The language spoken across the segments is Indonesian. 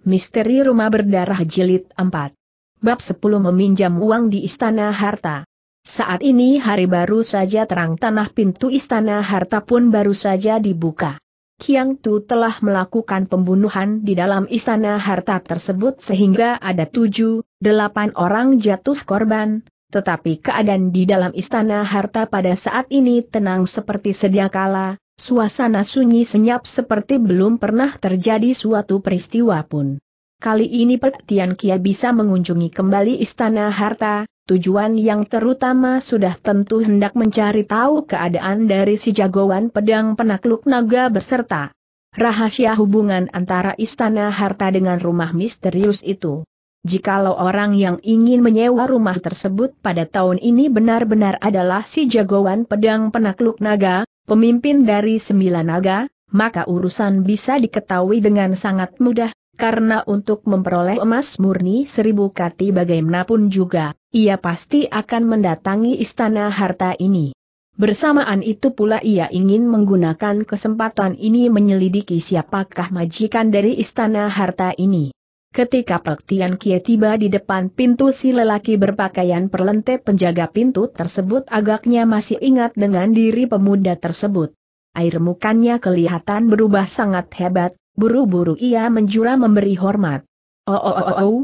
Misteri Rumah Berdarah Jilid 4 Bab 10 Meminjam Uang di Istana Harta Saat ini hari baru saja terang tanah pintu Istana Harta pun baru saja dibuka. Kiang Tu telah melakukan pembunuhan di dalam Istana Harta tersebut sehingga ada tujuh, delapan orang jatuh korban, tetapi keadaan di dalam Istana Harta pada saat ini tenang seperti sedia kala, Suasana sunyi senyap seperti belum pernah terjadi suatu peristiwa pun. Kali ini Tian Kia bisa mengunjungi kembali Istana Harta, tujuan yang terutama sudah tentu hendak mencari tahu keadaan dari si jagoan pedang penakluk naga berserta rahasia hubungan antara Istana Harta dengan rumah misterius itu. Jikalau orang yang ingin menyewa rumah tersebut pada tahun ini benar-benar adalah si jagoan pedang penakluk naga, pemimpin dari sembilan naga, maka urusan bisa diketahui dengan sangat mudah, karena untuk memperoleh emas murni seribu kati bagaimanapun juga, ia pasti akan mendatangi istana harta ini. Bersamaan itu pula ia ingin menggunakan kesempatan ini menyelidiki siapakah majikan dari istana harta ini. Ketika Pek Tian Kie tiba di depan pintu si lelaki berpakaian perlente penjaga pintu tersebut agaknya masih ingat dengan diri pemuda tersebut. Air mukanya kelihatan berubah sangat hebat, buru-buru ia menjura memberi hormat. Oh oh oh oh, oh.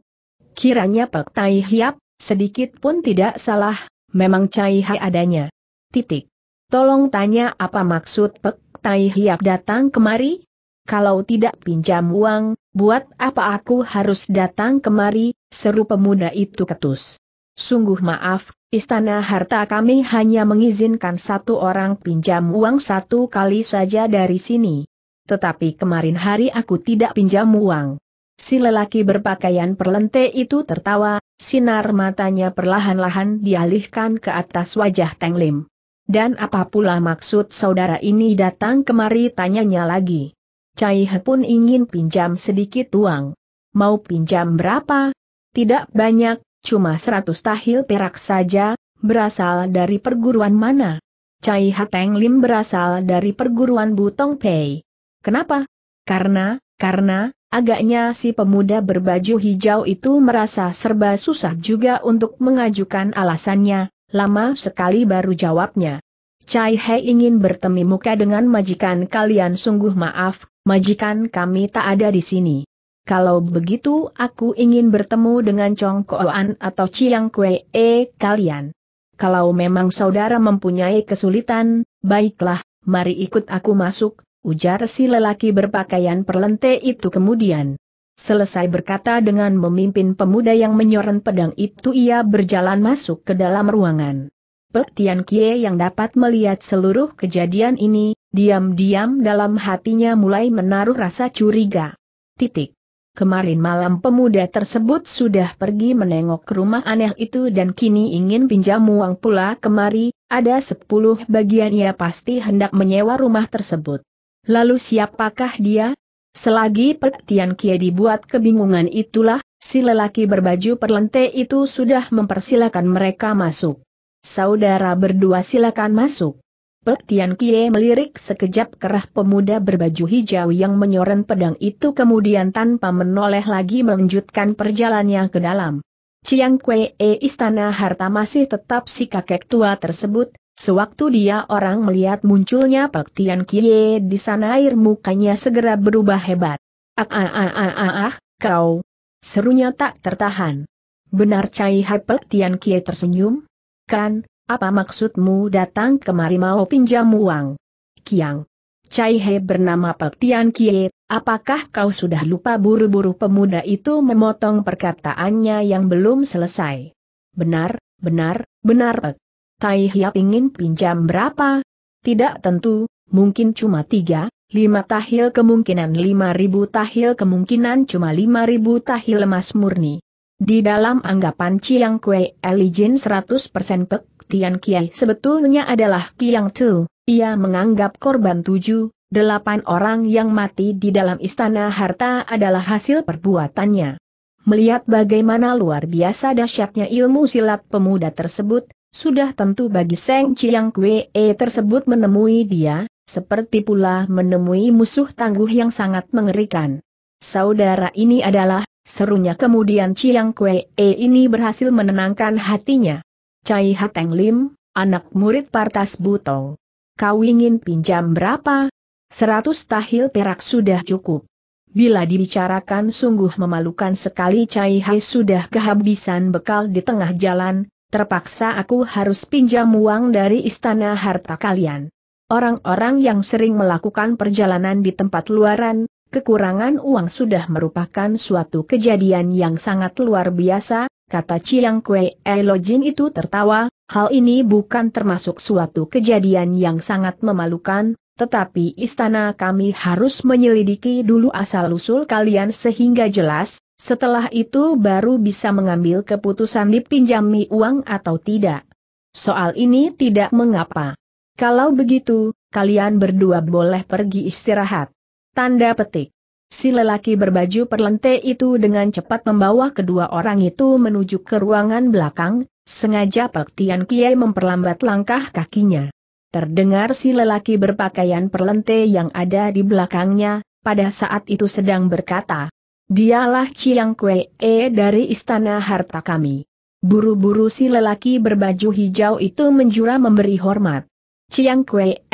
Kiranya Pek Tai Hiap, sedikit pun tidak salah, memang Cai Hai adanya. Titik. Tolong tanya apa maksud Pek Tai Hiap datang kemari? kalau tidak pinjam uang, buat apa aku harus datang kemari, seru pemuda itu ketus. Sungguh maaf, istana harta kami hanya mengizinkan satu orang pinjam uang satu kali saja dari sini. Tetapi kemarin hari aku tidak pinjam uang. Si lelaki berpakaian perlente itu tertawa, sinar matanya perlahan-lahan dialihkan ke atas wajah Teng Lim. Dan apa pula maksud saudara ini datang kemari tanyanya lagi. Cai He pun ingin pinjam sedikit uang. Mau pinjam berapa? Tidak banyak, cuma seratus tahil perak saja, berasal dari perguruan mana? Cai Teng Lim berasal dari perguruan Butong Pei. Kenapa? Karena, karena, agaknya si pemuda berbaju hijau itu merasa serba susah juga untuk mengajukan alasannya, lama sekali baru jawabnya. Cai He ingin bertemu muka dengan majikan kalian sungguh maaf, majikan kami tak ada di sini. Kalau begitu aku ingin bertemu dengan Chong Koan atau Chiang Kue E kalian. Kalau memang saudara mempunyai kesulitan, baiklah, mari ikut aku masuk, ujar si lelaki berpakaian perlente itu kemudian. Selesai berkata dengan memimpin pemuda yang menyoran pedang itu ia berjalan masuk ke dalam ruangan. Pek Tian Kie yang dapat melihat seluruh kejadian ini, diam-diam dalam hatinya mulai menaruh rasa curiga. Titik. Kemarin malam pemuda tersebut sudah pergi menengok rumah aneh itu dan kini ingin pinjam uang pula kemari, ada sepuluh bagian ia pasti hendak menyewa rumah tersebut. Lalu siapakah dia? Selagi Tian Kie dibuat kebingungan itulah, si lelaki berbaju perlente itu sudah mempersilakan mereka masuk. Saudara berdua silakan masuk. Pek Tian Kie melirik sekejap kerah pemuda berbaju hijau yang menyoren pedang itu kemudian tanpa menoleh lagi melanjutkan perjalannya ke dalam. Chiang Kwe Istana Harta masih tetap si kakek tua tersebut, Sewaktu dia orang melihat munculnya Pek Tian Kie di sana air mukanya segera berubah hebat. Ah ah ah ah ah, ah kau. Serunya tak tertahan. Benar Cai Hai Pek Tian Kie tersenyum, Kan, apa maksudmu datang kemari mau pinjam uang? Kiang. Cai He bernama Pak Tian Kie, apakah kau sudah lupa buru-buru pemuda itu memotong perkataannya yang belum selesai? Benar, benar, benar Pak. Tai Hiap ingin pinjam berapa? Tidak tentu, mungkin cuma tiga, lima tahil kemungkinan lima ribu tahil kemungkinan cuma lima ribu tahil emas murni. Di dalam anggapan Chiang Kue Elijin 100% Pek Tian Kiai sebetulnya adalah Kiang Tu, ia menganggap korban tujuh, delapan orang yang mati di dalam istana harta adalah hasil perbuatannya. Melihat bagaimana luar biasa dahsyatnya ilmu silat pemuda tersebut, sudah tentu bagi Seng Chiang Kue e tersebut menemui dia, seperti pula menemui musuh tangguh yang sangat mengerikan. Saudara ini adalah Serunya kemudian Chiang Kue e eh, ini berhasil menenangkan hatinya. Cai Hateng Lim, anak murid Partas Buto. Kau ingin pinjam berapa? Seratus tahil perak sudah cukup. Bila dibicarakan sungguh memalukan sekali Cai Hai sudah kehabisan bekal di tengah jalan, terpaksa aku harus pinjam uang dari istana harta kalian. Orang-orang yang sering melakukan perjalanan di tempat luaran, Kekurangan uang sudah merupakan suatu kejadian yang sangat luar biasa, kata Chiang Kue Elojin itu tertawa, hal ini bukan termasuk suatu kejadian yang sangat memalukan, tetapi istana kami harus menyelidiki dulu asal-usul kalian sehingga jelas, setelah itu baru bisa mengambil keputusan dipinjami uang atau tidak. Soal ini tidak mengapa. Kalau begitu, kalian berdua boleh pergi istirahat. Tanda petik. Si lelaki berbaju perlente itu dengan cepat membawa kedua orang itu menuju ke ruangan belakang, sengaja Pek Tian Kiai memperlambat langkah kakinya. Terdengar si lelaki berpakaian perlente yang ada di belakangnya, pada saat itu sedang berkata, Dialah Chiang Kwee dari istana harta kami. Buru-buru si lelaki berbaju hijau itu menjura memberi hormat. Chiang Kwee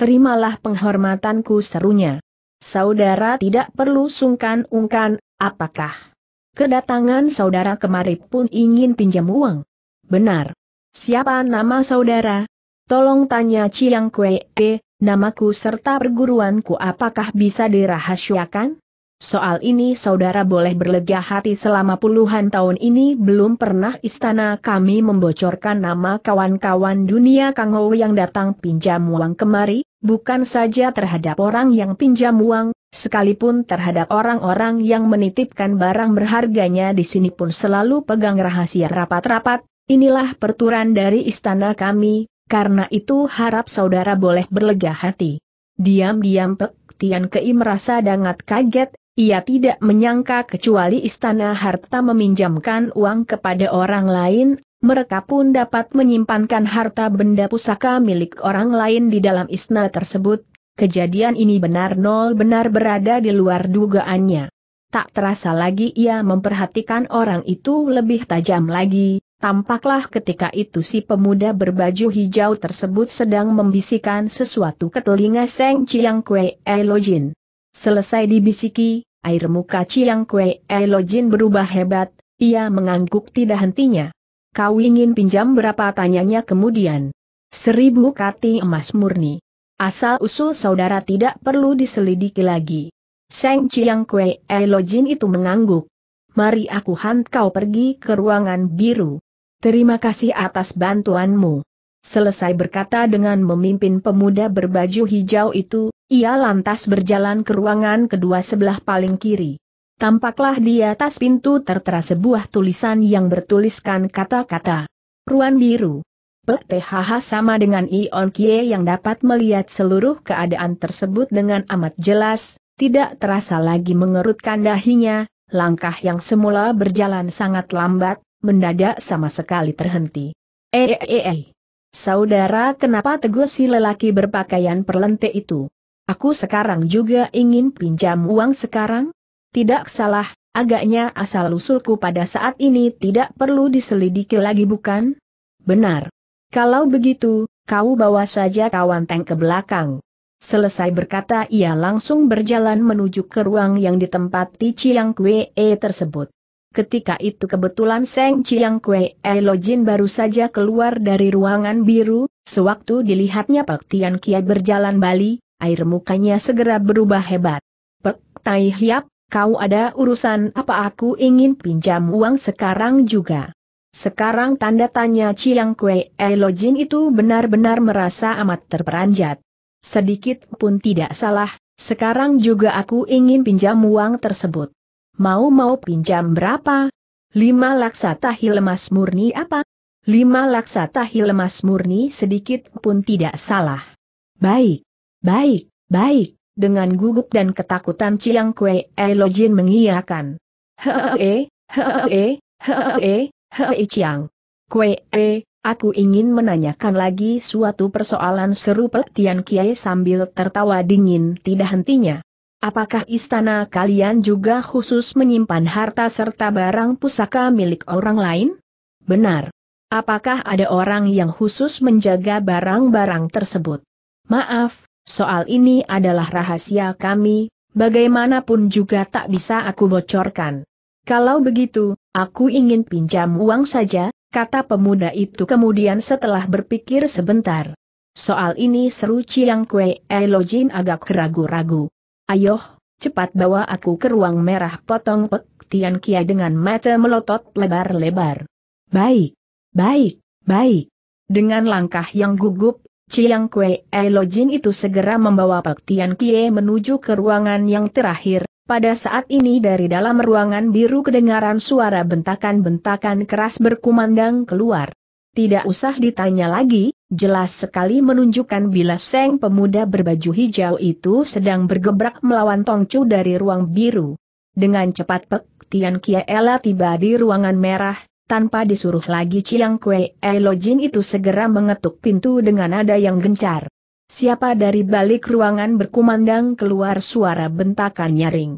terimalah penghormatanku serunya. Saudara tidak perlu sungkan-ungkan, apakah kedatangan saudara kemari pun ingin pinjam uang? Benar. Siapa nama saudara? Tolong tanya Ciang Kwee, namaku serta perguruanku apakah bisa dirahasiakan? Soal ini saudara boleh berlega hati selama puluhan tahun ini belum pernah istana kami membocorkan nama kawan-kawan dunia Kang Hou yang datang pinjam uang kemari, bukan saja terhadap orang yang pinjam uang, sekalipun terhadap orang-orang yang menitipkan barang berharganya di sini pun selalu pegang rahasia rapat-rapat, inilah perturan dari istana kami, karena itu harap saudara boleh berlega hati. Diam-diam Pek Tian Kei merasa sangat kaget, ia tidak menyangka kecuali istana harta meminjamkan uang kepada orang lain, mereka pun dapat menyimpankan harta benda pusaka milik orang lain di dalam istana tersebut. Kejadian ini benar nol benar berada di luar dugaannya. Tak terasa lagi ia memperhatikan orang itu lebih tajam lagi, tampaklah ketika itu si pemuda berbaju hijau tersebut sedang membisikkan sesuatu ke telinga Seng Chiang kuei Elojin. Selesai dibisiki, air muka Chiang Kue Jin berubah hebat, ia mengangguk tidak hentinya. Kau ingin pinjam berapa tanyanya kemudian? Seribu kati emas murni. Asal-usul saudara tidak perlu diselidiki lagi. Seng Chiang Kue Jin itu mengangguk. Mari aku hant kau pergi ke ruangan biru. Terima kasih atas bantuanmu. Selesai berkata dengan memimpin pemuda berbaju hijau itu, ia lantas berjalan ke ruangan kedua sebelah paling kiri. Tampaklah di atas pintu tertera sebuah tulisan yang bertuliskan kata-kata. Ruan biru. PTHH sama dengan Ion Kie yang dapat melihat seluruh keadaan tersebut dengan amat jelas, tidak terasa lagi mengerutkan dahinya, langkah yang semula berjalan sangat lambat, mendadak sama sekali terhenti. Eh, eh, eh, eh. eh saudara kenapa tegur si lelaki berpakaian perlente itu? Aku sekarang juga ingin pinjam uang sekarang? Tidak salah, agaknya asal-usulku pada saat ini tidak perlu diselidiki lagi bukan? Benar. Kalau begitu, kau bawa saja kawan tank ke belakang. Selesai berkata ia langsung berjalan menuju ke ruang yang ditempati Chiang e tersebut. Ketika itu kebetulan Seng Chiang Kwe e Lojin baru saja keluar dari ruangan biru, sewaktu dilihatnya Pak Tian Kia berjalan balik, air mukanya segera berubah hebat. Pek, Tai Hiap, kau ada urusan apa aku ingin pinjam uang sekarang juga. Sekarang tanda tanya Chiang Kue Elojin eh, itu benar-benar merasa amat terperanjat. Sedikit pun tidak salah, sekarang juga aku ingin pinjam uang tersebut. Mau-mau pinjam berapa? Lima laksa tahi lemas murni apa? Lima laksa tahi lemas murni sedikit pun tidak salah. Baik. Baik, baik, dengan gugup dan ketakutan Chiang Kuei Elo Jin mengiyakan. Hee, hee, hee, hee Chiang. Kuei. Eh, aku ingin menanyakan lagi suatu persoalan seru Petian Kiai sambil tertawa dingin tidak hentinya. Apakah istana kalian juga khusus menyimpan harta serta barang pusaka milik orang lain? Benar. Apakah ada orang yang khusus menjaga barang-barang tersebut? Maaf, Soal ini adalah rahasia kami, bagaimanapun juga tak bisa aku bocorkan. Kalau begitu, aku ingin pinjam uang saja, kata pemuda itu kemudian setelah berpikir sebentar. Soal ini seru Ciang Kue Elojin eh, agak ragu-ragu. Ayoh, cepat bawa aku ke ruang merah potong Pek Tian Kia dengan mata melotot lebar-lebar. Baik, baik, baik. Dengan langkah yang gugup, Chiang Kue Elojin itu segera membawa Pak Tian Kie menuju ke ruangan yang terakhir. Pada saat ini dari dalam ruangan biru kedengaran suara bentakan-bentakan keras berkumandang keluar. Tidak usah ditanya lagi, jelas sekali menunjukkan bila Seng pemuda berbaju hijau itu sedang bergebrak melawan Tongcu dari ruang biru. Dengan cepat Pek Tian Kie Ella tiba di ruangan merah, tanpa disuruh lagi Chiang Kue Elojin itu segera mengetuk pintu dengan nada yang gencar. Siapa dari balik ruangan berkumandang keluar suara bentakan nyaring.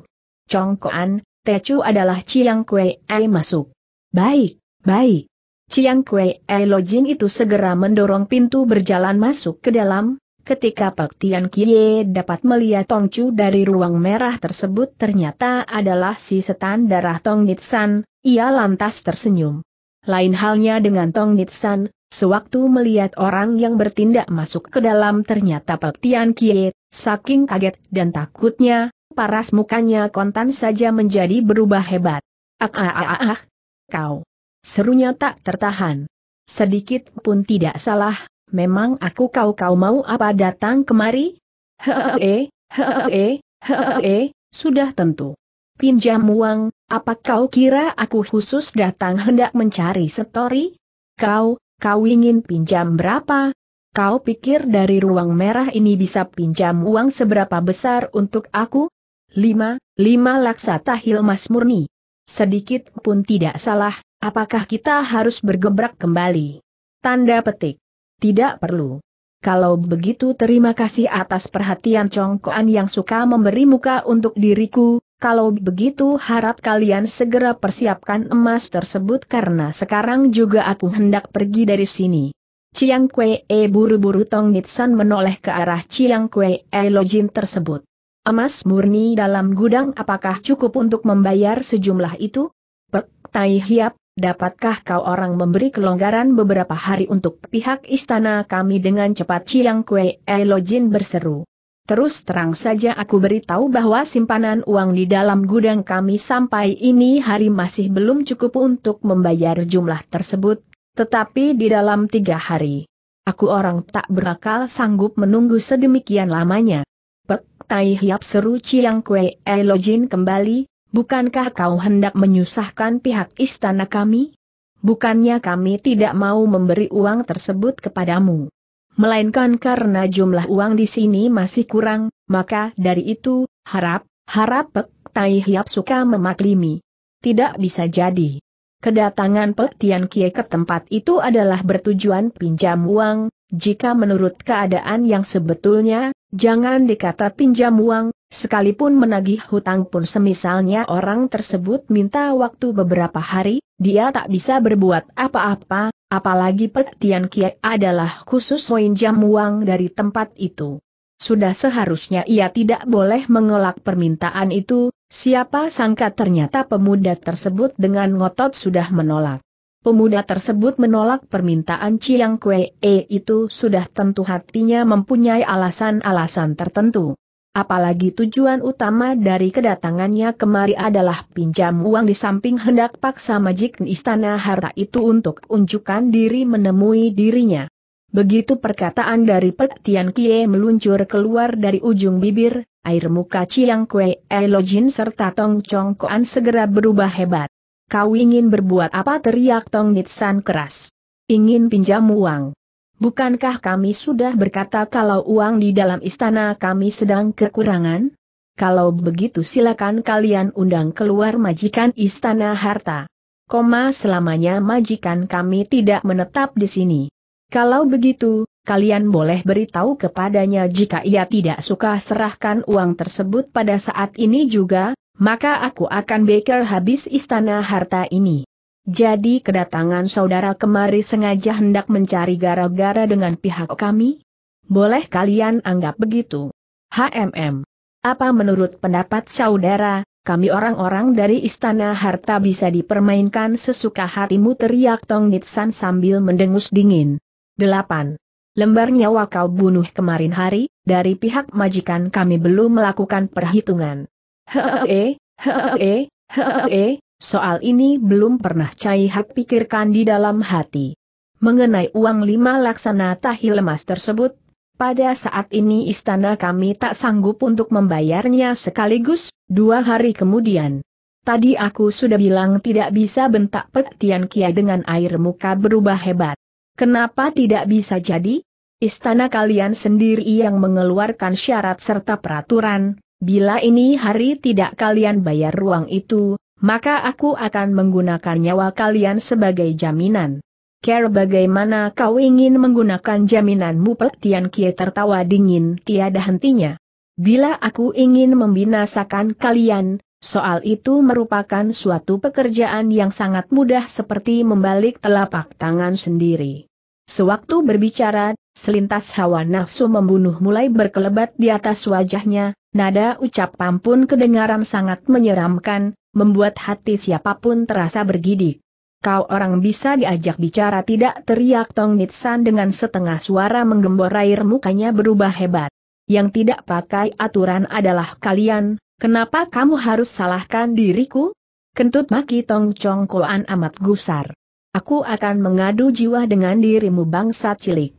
Congkoan, Techu adalah Chiang Kue Ai masuk. Baik, baik. Chiang Kue Elojin itu segera mendorong pintu berjalan masuk ke dalam, Ketika Pak Tian Kie dapat melihat Tong Chu dari ruang merah tersebut ternyata adalah si setan darah Tong Nitsan, ia lantas tersenyum. Lain halnya dengan Tong Nitsan, sewaktu melihat orang yang bertindak masuk ke dalam ternyata Pak Tian Kie, saking kaget dan takutnya, paras mukanya kontan saja menjadi berubah hebat. Ah ah ah ah, ah. kau! Serunya tak tertahan. Sedikit pun tidak salah, memang aku kau-kau mau apa datang kemari? Hehehe, hehehe, hehehe, sudah tentu. Pinjam uang, apa kau kira aku khusus datang hendak mencari setori? Kau, kau ingin pinjam berapa? Kau pikir dari ruang merah ini bisa pinjam uang seberapa besar untuk aku? Lima, lima laksa tahil mas Murni. Sedikit pun tidak salah, apakah kita harus bergebrak kembali? Tanda petik. Tidak perlu. Kalau begitu terima kasih atas perhatian congkoan yang suka memberi muka untuk diriku, kalau begitu harap kalian segera persiapkan emas tersebut karena sekarang juga aku hendak pergi dari sini. Chiang Kwe e buru-buru Tong Nitsan menoleh ke arah Chiang Kwe e Lojin tersebut. Emas murni dalam gudang apakah cukup untuk membayar sejumlah itu? Pek Tai Hiap, Dapatkah kau orang memberi kelonggaran beberapa hari untuk pihak istana kami dengan cepat Chiang Kuei Elojin berseru. Terus terang saja aku beritahu bahwa simpanan uang di dalam gudang kami sampai ini hari masih belum cukup untuk membayar jumlah tersebut, tetapi di dalam tiga hari. Aku orang tak berakal sanggup menunggu sedemikian lamanya. Pek Tai Hiap seru Chiang Kuei Elojin kembali, Bukankah kau hendak menyusahkan pihak istana kami? Bukannya kami tidak mau memberi uang tersebut kepadamu. Melainkan karena jumlah uang di sini masih kurang, maka dari itu, harap, harap Pek Tai Hiap suka memaklimi. Tidak bisa jadi. Kedatangan Pek Tian Kie ke tempat itu adalah bertujuan pinjam uang, jika menurut keadaan yang sebetulnya, jangan dikata pinjam uang, Sekalipun menagih hutang pun semisalnya orang tersebut minta waktu beberapa hari, dia tak bisa berbuat apa-apa, apalagi petian kiai adalah khusus jam uang dari tempat itu. Sudah seharusnya ia tidak boleh mengelak permintaan itu, siapa sangka ternyata pemuda tersebut dengan ngotot sudah menolak. Pemuda tersebut menolak permintaan Chiang Kuei itu sudah tentu hatinya mempunyai alasan-alasan tertentu. Apalagi tujuan utama dari kedatangannya kemari adalah pinjam uang di samping hendak paksa majik istana harta itu untuk unjukkan diri menemui dirinya. Begitu perkataan dari Pek Tian Kie meluncur keluar dari ujung bibir, air muka Chiang Kue Elojin serta Tong Chong Koan segera berubah hebat. Kau ingin berbuat apa teriak Tong Nitsan keras. Ingin pinjam uang. Bukankah kami sudah berkata kalau uang di dalam istana kami sedang kekurangan? Kalau begitu silakan kalian undang keluar majikan istana harta. Koma selamanya majikan kami tidak menetap di sini. Kalau begitu, kalian boleh beritahu kepadanya jika ia tidak suka serahkan uang tersebut pada saat ini juga, maka aku akan beker habis istana harta ini. Jadi kedatangan saudara kemari sengaja hendak mencari gara-gara dengan pihak kami? Boleh kalian anggap begitu. HMM. Apa menurut pendapat saudara, kami orang-orang dari Istana Harta bisa dipermainkan sesuka hatimu teriak Tong Nitsan sambil mendengus dingin. 8. Lembar nyawa kau bunuh kemarin hari, dari pihak majikan kami belum melakukan perhitungan. Hehehe, hehehe, hehehe. Soal ini belum pernah Cai Hak pikirkan di dalam hati. Mengenai uang lima laksana tahil emas tersebut, pada saat ini istana kami tak sanggup untuk membayarnya sekaligus, dua hari kemudian. Tadi aku sudah bilang tidak bisa bentak petian kia dengan air muka berubah hebat. Kenapa tidak bisa jadi? Istana kalian sendiri yang mengeluarkan syarat serta peraturan, bila ini hari tidak kalian bayar ruang itu, maka aku akan menggunakan nyawa kalian sebagai jaminan. Care bagaimana kau ingin menggunakan jaminanmu Tian Kie tertawa dingin tiada hentinya. Bila aku ingin membinasakan kalian, soal itu merupakan suatu pekerjaan yang sangat mudah seperti membalik telapak tangan sendiri. Sewaktu berbicara, selintas hawa nafsu membunuh mulai berkelebat di atas wajahnya, nada ucap pun kedengaran sangat menyeramkan, membuat hati siapapun terasa bergidik. Kau orang bisa diajak bicara tidak teriak Tong Nitsan dengan setengah suara menggembor air mukanya berubah hebat. Yang tidak pakai aturan adalah kalian, kenapa kamu harus salahkan diriku? Kentut maki Tong Chong Koan amat gusar. Aku akan mengadu jiwa dengan dirimu bangsa cilik.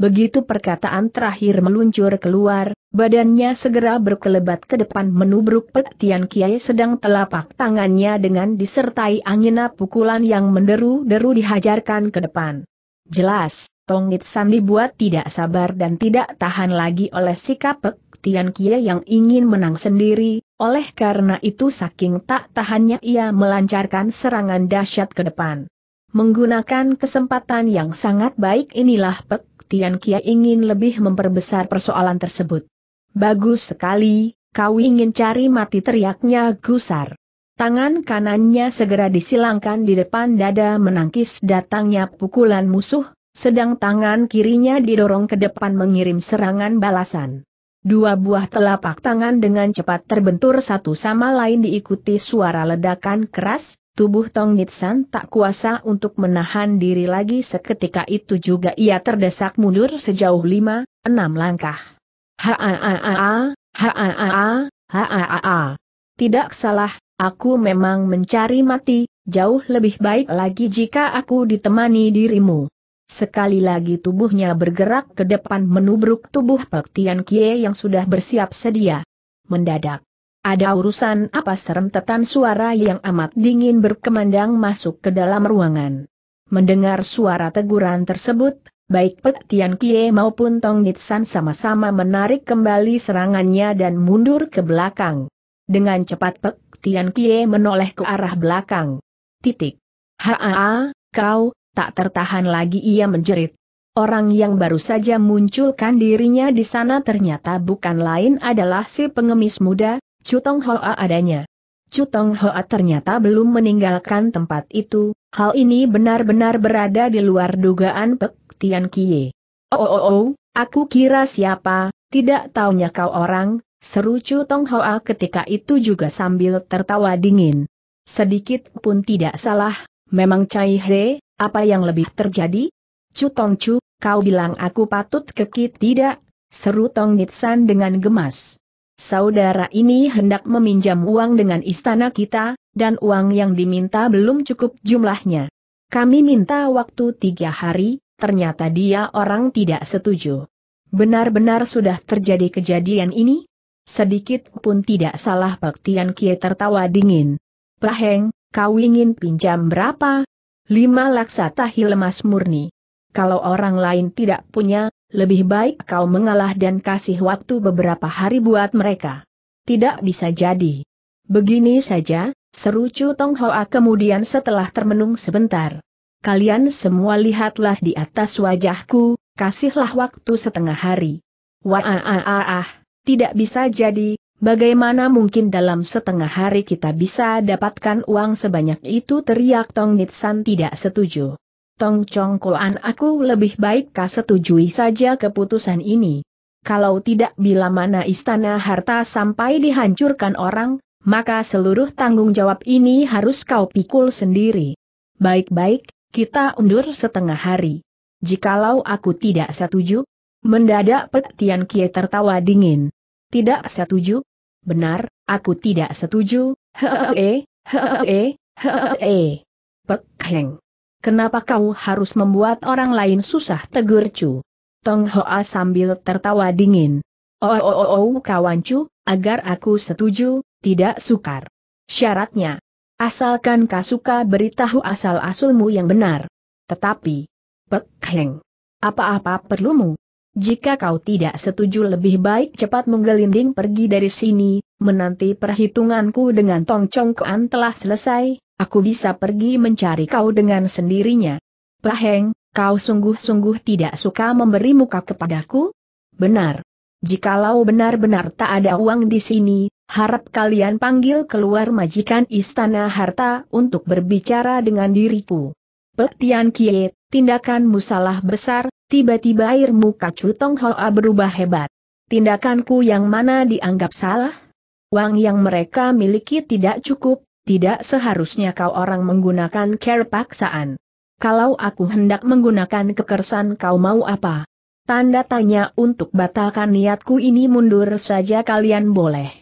Begitu perkataan terakhir meluncur keluar, Badannya segera berkelebat ke depan menubruk Pek Tian Kiai sedang telapak tangannya dengan disertai angin pukulan yang menderu-deru dihajarkan ke depan. Jelas, Tongit San dibuat tidak sabar dan tidak tahan lagi oleh sikap Pek Tian Kiai yang ingin menang sendiri, oleh karena itu saking tak tahannya ia melancarkan serangan dahsyat ke depan. Menggunakan kesempatan yang sangat baik inilah Pek Tian Kia ingin lebih memperbesar persoalan tersebut. Bagus sekali, kau ingin cari mati teriaknya gusar. Tangan kanannya segera disilangkan di depan dada menangkis datangnya pukulan musuh, sedang tangan kirinya didorong ke depan mengirim serangan balasan. Dua buah telapak tangan dengan cepat terbentur satu sama lain diikuti suara ledakan keras, tubuh Tong Nitsan tak kuasa untuk menahan diri lagi seketika itu juga ia terdesak mundur sejauh lima, enam langkah. Ha-a-a-a, ha-a-a-a, ha-a-a-a. Tidak salah, aku memang mencari mati, jauh lebih baik lagi jika aku ditemani dirimu. Sekali lagi tubuhnya bergerak ke depan menubruk tubuh Pek Tian Kie yang sudah bersiap sedia. Mendadak. Ada urusan apa serem tetan suara yang amat dingin berkemandang masuk ke dalam ruangan. Mendengar suara teguran tersebut, baik Pek Tian Kie maupun Tong Nitsan sama-sama menarik kembali serangannya dan mundur ke belakang. Dengan cepat Pek Tian Kie menoleh ke arah belakang. Titik. Haa, kau, tak tertahan lagi ia menjerit. Orang yang baru saja munculkan dirinya di sana ternyata bukan lain adalah si pengemis muda, Cutong Hoa adanya. Cutong Hoa ternyata belum meninggalkan tempat itu, hal ini benar-benar berada di luar dugaan Pek Tian Kie. Oh, oh, oh, aku kira siapa, tidak taunya kau orang, seru Chu Tong Hoa ketika itu juga sambil tertawa dingin. Sedikit pun tidak salah, memang Cai He, apa yang lebih terjadi? Chu Tong Chu, kau bilang aku patut kekit tidak? Seru Tong Nitsan dengan gemas. Saudara ini hendak meminjam uang dengan istana kita, dan uang yang diminta belum cukup jumlahnya. Kami minta waktu tiga hari, ternyata dia orang tidak setuju. Benar-benar sudah terjadi kejadian ini? Sedikit pun tidak salah Tian Kie tertawa dingin. Pak kau ingin pinjam berapa? Lima laksa tahil lemas murni. Kalau orang lain tidak punya, lebih baik kau mengalah dan kasih waktu beberapa hari buat mereka. Tidak bisa jadi. Begini saja, seru Chu Tong Hoa kemudian setelah termenung sebentar kalian semua lihatlah di atas wajahku, kasihlah waktu setengah hari. Wah, tidak bisa jadi, bagaimana mungkin dalam setengah hari kita bisa dapatkan uang sebanyak itu teriak Tong Nitsan tidak setuju. Tong Chongkoan aku lebih baik kah setujui saja keputusan ini. Kalau tidak bila mana istana harta sampai dihancurkan orang, maka seluruh tanggung jawab ini harus kau pikul sendiri. Baik-baik, kita undur setengah hari. Jikalau aku tidak setuju, mendadak Pek Tian Kie tertawa dingin. Tidak setuju? Benar, aku tidak setuju, Hehehe, hehehe, hehehe. Pek Heng. Kenapa kau harus membuat orang lain susah tegur Cu? Tong Hoa sambil tertawa dingin. Oh, oh, oh, oh kawan Cu, agar aku setuju, tidak sukar. Syaratnya, Asalkan suka beritahu asal-asulmu yang benar. Tetapi, Pek Heng, apa-apa perlumu? Jika kau tidak setuju lebih baik cepat menggelinding pergi dari sini, menanti perhitunganku dengan Tong Kuan telah selesai, aku bisa pergi mencari kau dengan sendirinya. Paheng, kau sungguh-sungguh tidak suka memberi muka kepadaku? Benar. Jikalau benar-benar tak ada uang di sini, harap kalian panggil keluar majikan istana harta untuk berbicara dengan diriku. Petian Kie, tindakanmu salah besar, tiba-tiba air muka Cutong Hoa berubah hebat. Tindakanku yang mana dianggap salah? Uang yang mereka miliki tidak cukup, tidak seharusnya kau orang menggunakan care paksaan. Kalau aku hendak menggunakan kekerasan kau mau apa? Tanda tanya untuk batalkan niatku ini mundur saja kalian boleh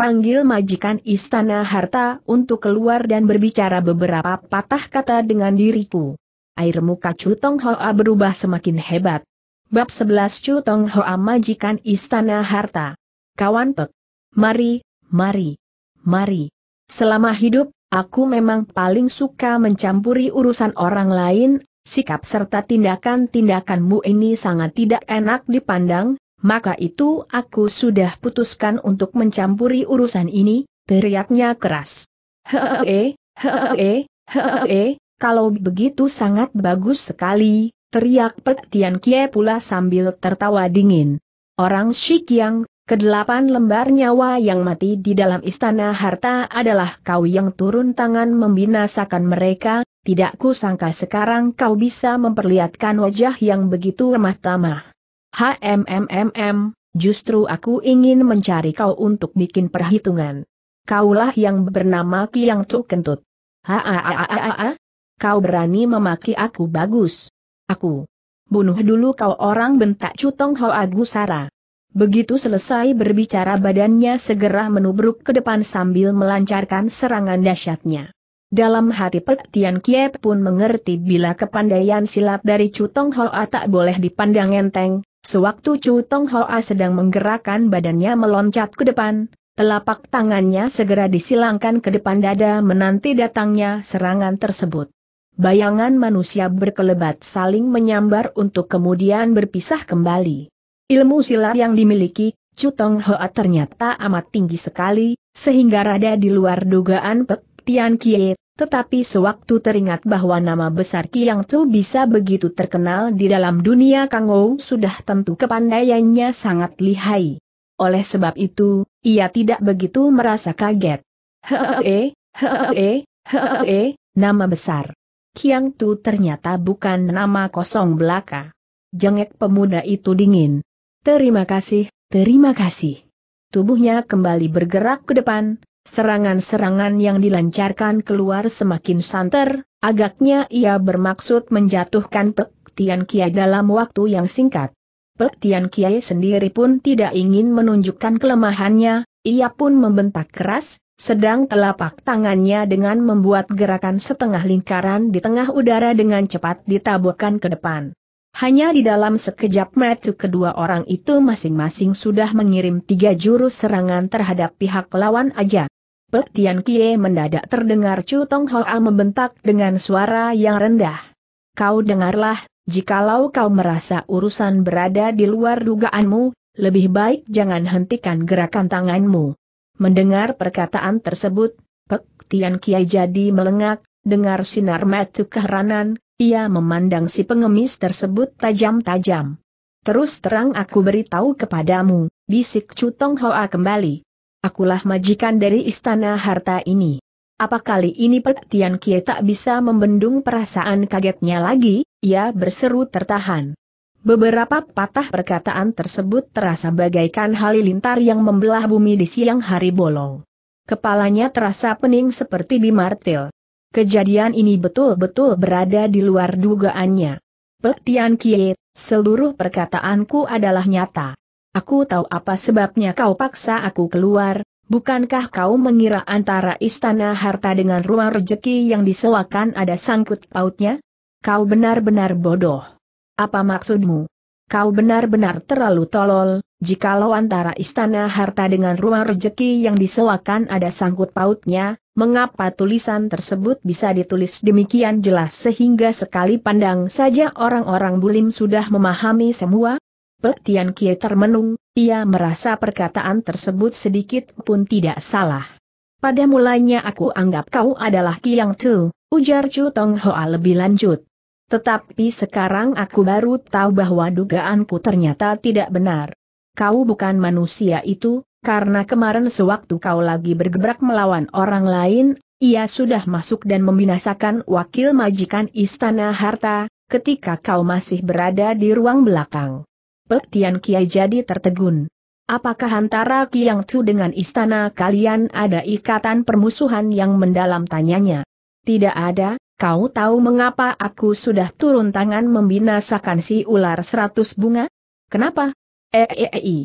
panggil majikan istana harta untuk keluar dan berbicara beberapa patah kata dengan diriku. Air muka Chu Tong Hoa berubah semakin hebat. Bab 11 Chu Tong Hoa majikan istana harta. Kawan Pek. Mari, mari, mari. Selama hidup, aku memang paling suka mencampuri urusan orang lain, sikap serta tindakan-tindakanmu ini sangat tidak enak dipandang, maka itu aku sudah putuskan untuk mencampuri urusan ini, teriaknya keras. Hehehe, hehehe, hehehe, kalau begitu sangat bagus sekali, teriak Petian Tian Kie pula sambil tertawa dingin. Orang Shik Yang, kedelapan lembar nyawa yang mati di dalam istana harta adalah kau yang turun tangan membinasakan mereka, tidak kusangka sekarang kau bisa memperlihatkan wajah yang begitu remah tamah. HMMMM, justru aku ingin mencari kau untuk bikin perhitungan. Kaulah yang bernama Kiang Cuk Kentut. Haa, kau berani memaki aku bagus. Aku. Bunuh dulu kau orang bentak Cutong Agus Agusara. Begitu selesai berbicara badannya segera menubruk ke depan sambil melancarkan serangan dahsyatnya. Dalam hati Pek Tian Kiep pun mengerti bila kepandaian silat dari Cutong Hoa tak boleh dipandang enteng, Sewaktu Chu Tong Hoa sedang menggerakkan badannya meloncat ke depan, telapak tangannya segera disilangkan ke depan dada menanti datangnya serangan tersebut. Bayangan manusia berkelebat saling menyambar untuk kemudian berpisah kembali. Ilmu silat yang dimiliki Chu Tong Hoa ternyata amat tinggi sekali, sehingga rada di luar dugaan Pek Tian Kie, tetapi sewaktu teringat bahwa nama besar Kiang Chu bisa begitu terkenal di dalam dunia Kang Ou, sudah tentu kepandaiannya sangat lihai. Oleh sebab itu, ia tidak begitu merasa kaget. Hehehe, hehehe, hehehe, nama besar. Kiang Tu ternyata bukan nama kosong belaka. Jengek pemuda itu dingin. Terima kasih, terima kasih. Tubuhnya kembali bergerak ke depan, Serangan-serangan yang dilancarkan keluar semakin santer, agaknya ia bermaksud menjatuhkan Pek Tian Kiai dalam waktu yang singkat. Pek Tian Kiai sendiri pun tidak ingin menunjukkan kelemahannya, ia pun membentak keras, sedang telapak tangannya dengan membuat gerakan setengah lingkaran di tengah udara dengan cepat ditaburkan ke depan. Hanya di dalam sekejap mata kedua orang itu masing-masing sudah mengirim tiga jurus serangan terhadap pihak lawan aja. Pek Tian Kie mendadak terdengar Chu Tong Hoa membentak dengan suara yang rendah. Kau dengarlah, jikalau kau merasa urusan berada di luar dugaanmu, lebih baik jangan hentikan gerakan tanganmu. Mendengar perkataan tersebut, Pek Tian Kie jadi melengak, dengar sinar mata keheranan, ia memandang si pengemis tersebut tajam-tajam. Terus terang aku beritahu kepadamu, bisik Cutong Hoa kembali. Akulah majikan dari istana harta ini. Apa kali ini Pek Tian Kie tak bisa membendung perasaan kagetnya lagi, ia berseru tertahan. Beberapa patah perkataan tersebut terasa bagaikan halilintar yang membelah bumi di siang hari bolong. Kepalanya terasa pening seperti di martil. Kejadian ini betul-betul berada di luar dugaannya. Petian Kie, seluruh perkataanku adalah nyata. Aku tahu apa sebabnya kau paksa aku keluar, bukankah kau mengira antara istana harta dengan ruang rejeki yang disewakan ada sangkut pautnya? Kau benar-benar bodoh. Apa maksudmu? Kau benar-benar terlalu tolol, jikalau antara istana harta dengan ruang rejeki yang disewakan ada sangkut pautnya, mengapa tulisan tersebut bisa ditulis demikian jelas sehingga sekali pandang saja orang-orang bulim sudah memahami semua? Petian Kie termenung, ia merasa perkataan tersebut sedikit pun tidak salah. Pada mulanya aku anggap kau adalah Kiang Tu, ujar Chu Tong Hoa lebih lanjut. Tetapi sekarang aku baru tahu bahwa dugaanku ternyata tidak benar. Kau bukan manusia itu, karena kemarin sewaktu kau lagi bergebrak melawan orang lain, ia sudah masuk dan membinasakan wakil majikan istana harta, ketika kau masih berada di ruang belakang. Petian Kiai jadi tertegun. Apakah antara Kiang Tu dengan istana kalian ada ikatan permusuhan yang mendalam tanyanya? Tidak ada, Kau tahu mengapa aku sudah turun tangan membinasakan si ular seratus bunga? Kenapa? Eeei. Eh, eh, eh,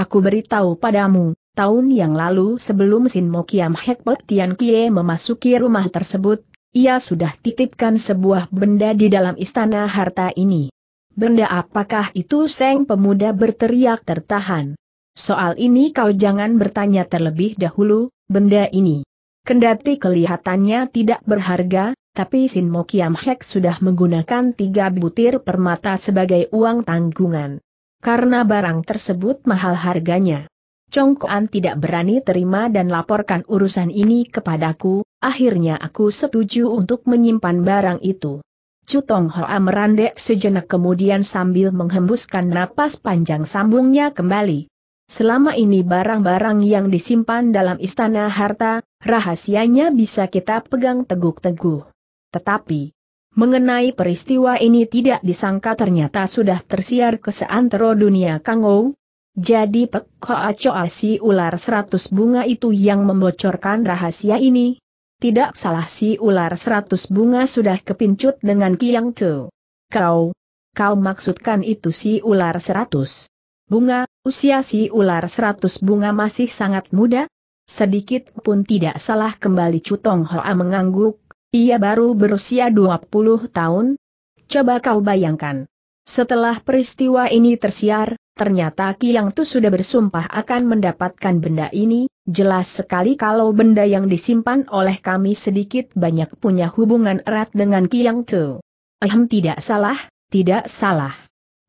aku beritahu padamu, tahun yang lalu sebelum Sin Mokiam Hekpot Tian Kie memasuki rumah tersebut, ia sudah titipkan sebuah benda di dalam istana harta ini. Benda apakah itu Seng pemuda berteriak tertahan. Soal ini kau jangan bertanya terlebih dahulu, benda ini. Kendati kelihatannya tidak berharga, tapi Sin Mo Kiam Hek sudah menggunakan tiga butir permata sebagai uang tanggungan. Karena barang tersebut mahal harganya. Chong Kuan tidak berani terima dan laporkan urusan ini kepadaku, akhirnya aku setuju untuk menyimpan barang itu. Tong Hoa merandek sejenak kemudian sambil menghembuskan napas panjang sambungnya kembali. Selama ini barang-barang yang disimpan dalam istana harta, rahasianya bisa kita pegang teguh-teguh. Tetapi, mengenai peristiwa ini tidak disangka ternyata sudah tersiar ke seantero dunia Kangou. Jadi Pek Hoa si ular seratus bunga itu yang membocorkan rahasia ini. Tidak salah si ular seratus bunga sudah kepincut dengan Kiang Tu. Kau, kau maksudkan itu si ular seratus. Bunga, usia si ular seratus bunga masih sangat muda? Sedikit pun tidak salah kembali Cutong Hoa mengangguk, ia baru berusia 20 tahun. Coba kau bayangkan. Setelah peristiwa ini tersiar, ternyata Kiang Tu sudah bersumpah akan mendapatkan benda ini, jelas sekali kalau benda yang disimpan oleh kami sedikit banyak punya hubungan erat dengan Kiang Tu. Ehem tidak salah, tidak salah.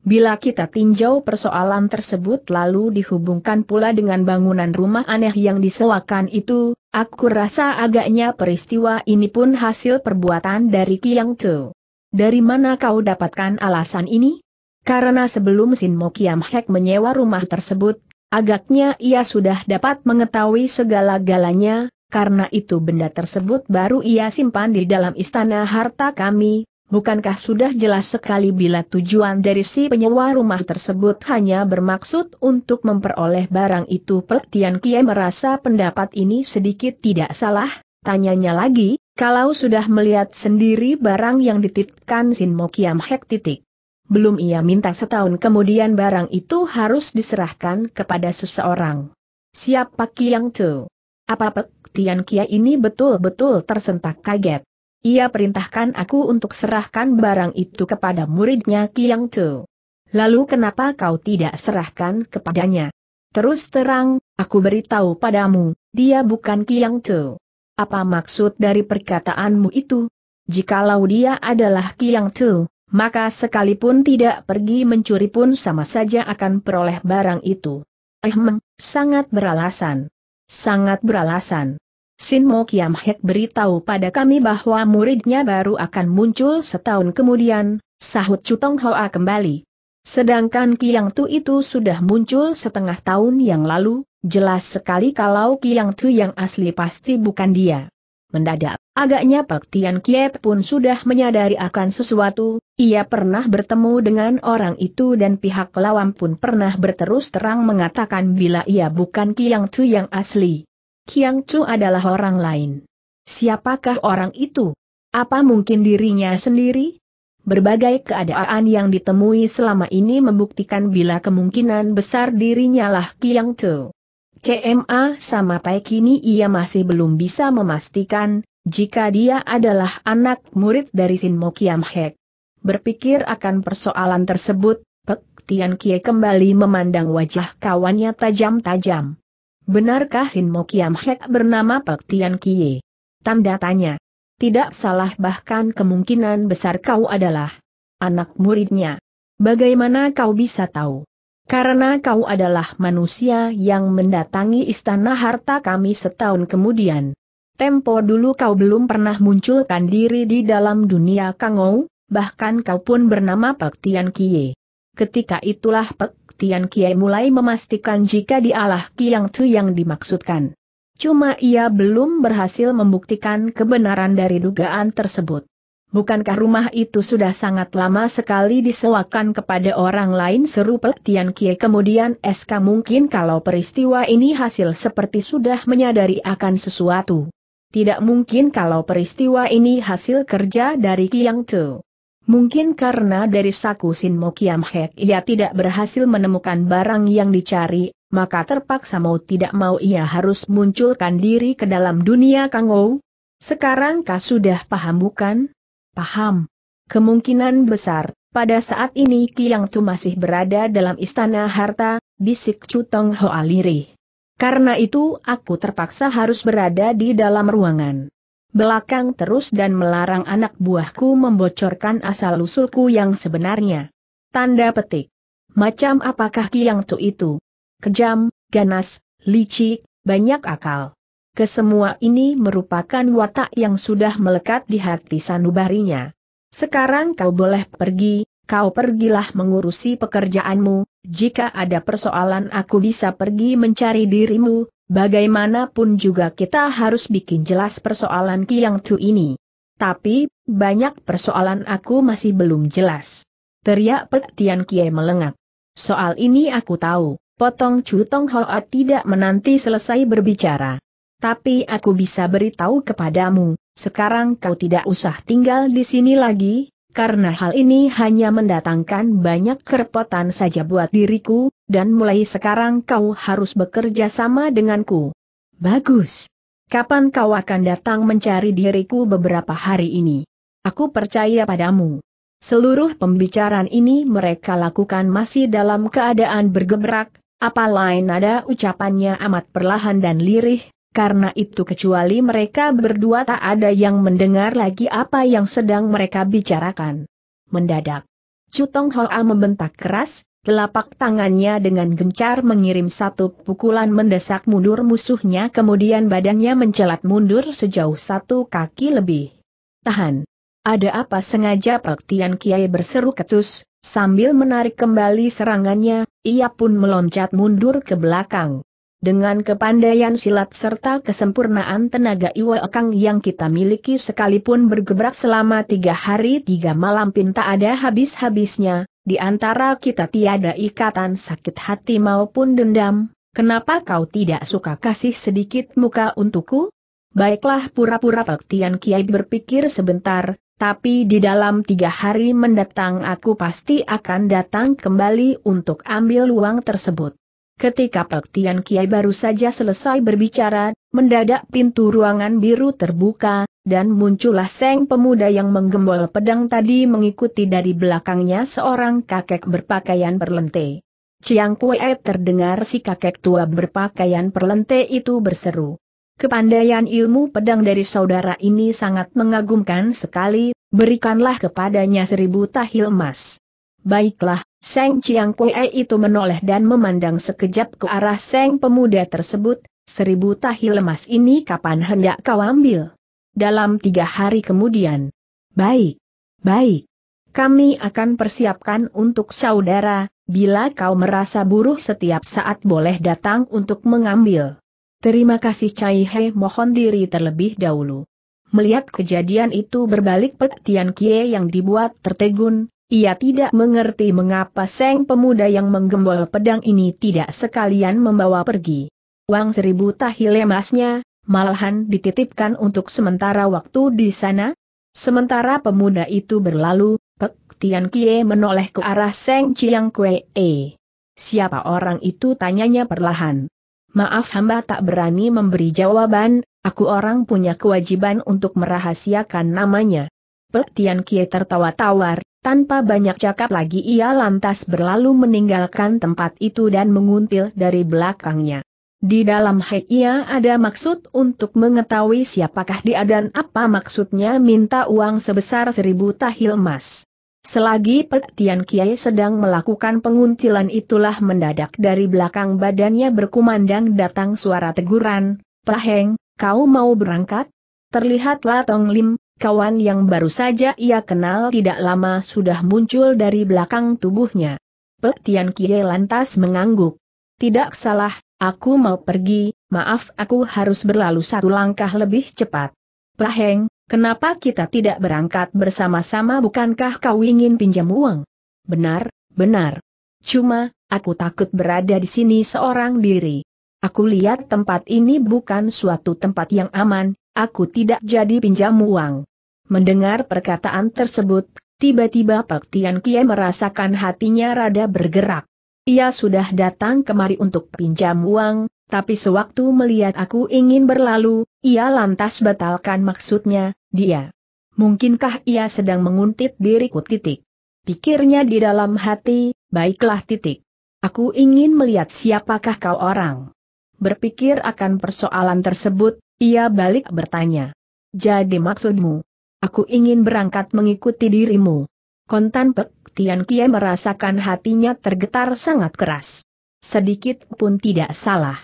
Bila kita tinjau persoalan tersebut lalu dihubungkan pula dengan bangunan rumah aneh yang disewakan itu, aku rasa agaknya peristiwa ini pun hasil perbuatan dari Kiang Tu. Dari mana kau dapatkan alasan ini? Karena sebelum Sin Mo Kiam Hek menyewa rumah tersebut, agaknya ia sudah dapat mengetahui segala-galanya, karena itu benda tersebut baru ia simpan di dalam istana harta kami, Bukankah sudah jelas sekali bila tujuan dari si penyewa rumah tersebut hanya bermaksud untuk memperoleh barang itu Petian Kie merasa pendapat ini sedikit tidak salah, tanyanya lagi, kalau sudah melihat sendiri barang yang dititipkan Sin Kiam Hek titik. Belum ia minta setahun kemudian barang itu harus diserahkan kepada seseorang. Siapa Kiang Tu? Apa Petian Kie ini betul-betul tersentak kaget? Ia perintahkan aku untuk serahkan barang itu kepada muridnya Kiang Chu. Lalu kenapa kau tidak serahkan kepadanya? Terus terang, aku beritahu padamu, dia bukan Kiang Chu. Apa maksud dari perkataanmu itu? Jikalau dia adalah Kiang Chu, maka sekalipun tidak pergi mencuri pun sama saja akan peroleh barang itu. Ehm, sangat beralasan. Sangat beralasan. Sin Mo Kiam Hek beritahu pada kami bahwa muridnya baru akan muncul setahun kemudian, sahut Cutong Hoa kembali. Sedangkan Kiang Tu itu sudah muncul setengah tahun yang lalu, jelas sekali kalau Kiang Tu yang asli pasti bukan dia. Mendadak, agaknya Pak Tian Kiep pun sudah menyadari akan sesuatu, ia pernah bertemu dengan orang itu dan pihak lawan pun pernah berterus terang mengatakan bila ia bukan Kiang Tu yang asli. Kiang Chu adalah orang lain. Siapakah orang itu? Apa mungkin dirinya sendiri? Berbagai keadaan yang ditemui selama ini membuktikan bila kemungkinan besar dirinya lah Kiang Chu. CMA sama pai kini ia masih belum bisa memastikan jika dia adalah anak murid dari Sin Mo Kiang Hek. Berpikir akan persoalan tersebut, Pek Tian Kie kembali memandang wajah kawannya tajam-tajam. Benarkah Sin Mokiam Hek bernama Pek Tian Kie? Tanda tanya. Tidak salah bahkan kemungkinan besar kau adalah anak muridnya. Bagaimana kau bisa tahu? Karena kau adalah manusia yang mendatangi istana harta kami setahun kemudian. Tempo dulu kau belum pernah munculkan diri di dalam dunia Kangou, bahkan kau pun bernama Pek Tian Kie. Ketika itulah Pek Tian Kie mulai memastikan jika dialah Kiang Tu yang dimaksudkan. Cuma ia belum berhasil membuktikan kebenaran dari dugaan tersebut. Bukankah rumah itu sudah sangat lama sekali disewakan kepada orang lain seru Tian Kie kemudian SK mungkin kalau peristiwa ini hasil seperti sudah menyadari akan sesuatu. Tidak mungkin kalau peristiwa ini hasil kerja dari Tiang Tu. Mungkin karena dari saku Sin Mo Kiam Hek ia tidak berhasil menemukan barang yang dicari, maka terpaksa mau tidak mau ia harus munculkan diri ke dalam dunia Kangou. Sekarang kau sudah paham bukan? Paham. Kemungkinan besar, pada saat ini Kiang Tu masih berada dalam istana harta, bisik Cutong Hoa Liri. Karena itu aku terpaksa harus berada di dalam ruangan belakang terus dan melarang anak buahku membocorkan asal-usulku yang sebenarnya. Tanda petik. Macam apakah Kiang Tu itu? Kejam, ganas, licik, banyak akal. Kesemua ini merupakan watak yang sudah melekat di hati sanubarinya. Sekarang kau boleh pergi, kau pergilah mengurusi pekerjaanmu, jika ada persoalan aku bisa pergi mencari dirimu, Bagaimanapun juga kita harus bikin jelas persoalan Kiang Tu ini. Tapi, banyak persoalan aku masih belum jelas. Teriak Pek Tian Kie melengak. Soal ini aku tahu, potong Chu Tong Hoa tidak menanti selesai berbicara. Tapi aku bisa beritahu kepadamu, sekarang kau tidak usah tinggal di sini lagi, karena hal ini hanya mendatangkan banyak kerepotan saja buat diriku, dan mulai sekarang kau harus bekerja sama denganku. Bagus. Kapan kau akan datang mencari diriku beberapa hari ini? Aku percaya padamu. Seluruh pembicaraan ini mereka lakukan masih dalam keadaan bergemerak, Apalain ada ucapannya amat perlahan dan lirih, karena itu kecuali mereka berdua tak ada yang mendengar lagi apa yang sedang mereka bicarakan. Mendadak. Cutong Hoa membentak keras, Telapak tangannya dengan gencar mengirim satu pukulan mendesak mundur musuhnya kemudian badannya mencelat mundur sejauh satu kaki lebih. Tahan. Ada apa sengaja Tian Kiai berseru ketus, sambil menarik kembali serangannya, ia pun meloncat mundur ke belakang. Dengan kepandaian silat serta kesempurnaan tenaga Iwa Ekang yang kita miliki sekalipun bergebrak selama tiga hari tiga malam pinta ada habis-habisnya, di antara kita tiada ikatan sakit hati maupun dendam, kenapa kau tidak suka kasih sedikit muka untukku? Baiklah pura-pura Pektian Kiai berpikir sebentar, tapi di dalam tiga hari mendatang aku pasti akan datang kembali untuk ambil uang tersebut. Ketika Pek Tian Kiai baru saja selesai berbicara, mendadak pintu ruangan biru terbuka, dan muncullah seng pemuda yang menggembol pedang tadi mengikuti dari belakangnya seorang kakek berpakaian perlente. Ciang Kue terdengar si kakek tua berpakaian perlente itu berseru. Kepandaian ilmu pedang dari saudara ini sangat mengagumkan sekali, berikanlah kepadanya seribu tahil emas. Baiklah, Seng Chiang Kuei itu menoleh dan memandang sekejap ke arah Seng pemuda tersebut, seribu tahi lemas ini kapan hendak kau ambil? Dalam tiga hari kemudian. Baik, baik. Kami akan persiapkan untuk saudara, bila kau merasa buruh setiap saat boleh datang untuk mengambil. Terima kasih Cai He mohon diri terlebih dahulu. Melihat kejadian itu berbalik petian Kie yang dibuat tertegun, ia tidak mengerti mengapa Seng pemuda yang menggembol pedang ini tidak sekalian membawa pergi. wang seribu tahil emasnya, malahan dititipkan untuk sementara waktu di sana. Sementara pemuda itu berlalu, Pek Tian Kie menoleh ke arah Seng Chiang Kue. E. Siapa orang itu tanyanya perlahan. Maaf hamba tak berani memberi jawaban, aku orang punya kewajiban untuk merahasiakan namanya. Pek Tian Kie tertawa tawar, tanpa banyak cakap lagi ia lantas berlalu meninggalkan tempat itu dan menguntil dari belakangnya. Di dalam hek ia ada maksud untuk mengetahui siapakah dia dan apa maksudnya minta uang sebesar seribu tahil emas. Selagi Petian Kiai sedang melakukan penguntilan itulah mendadak dari belakang badannya berkumandang datang suara teguran, Paheng, kau mau berangkat? Terlihatlah Tong Lim, kawan yang baru saja ia kenal tidak lama sudah muncul dari belakang tubuhnya. Pek Tian Kie lantas mengangguk. Tidak salah, aku mau pergi, maaf aku harus berlalu satu langkah lebih cepat. Paheng, kenapa kita tidak berangkat bersama-sama bukankah kau ingin pinjam uang? Benar, benar. Cuma, aku takut berada di sini seorang diri. Aku lihat tempat ini bukan suatu tempat yang aman, aku tidak jadi pinjam uang. Mendengar perkataan tersebut, tiba-tiba Pak Tian Kie merasakan hatinya rada bergerak. Ia sudah datang kemari untuk pinjam uang, tapi sewaktu melihat aku ingin berlalu, ia lantas batalkan maksudnya, dia. Mungkinkah ia sedang menguntit diriku titik? Pikirnya di dalam hati, baiklah titik. Aku ingin melihat siapakah kau orang. Berpikir akan persoalan tersebut, ia balik bertanya. Jadi maksudmu, Aku ingin berangkat mengikuti dirimu. Kontan Pek Tian Kie merasakan hatinya tergetar sangat keras. Sedikit pun tidak salah.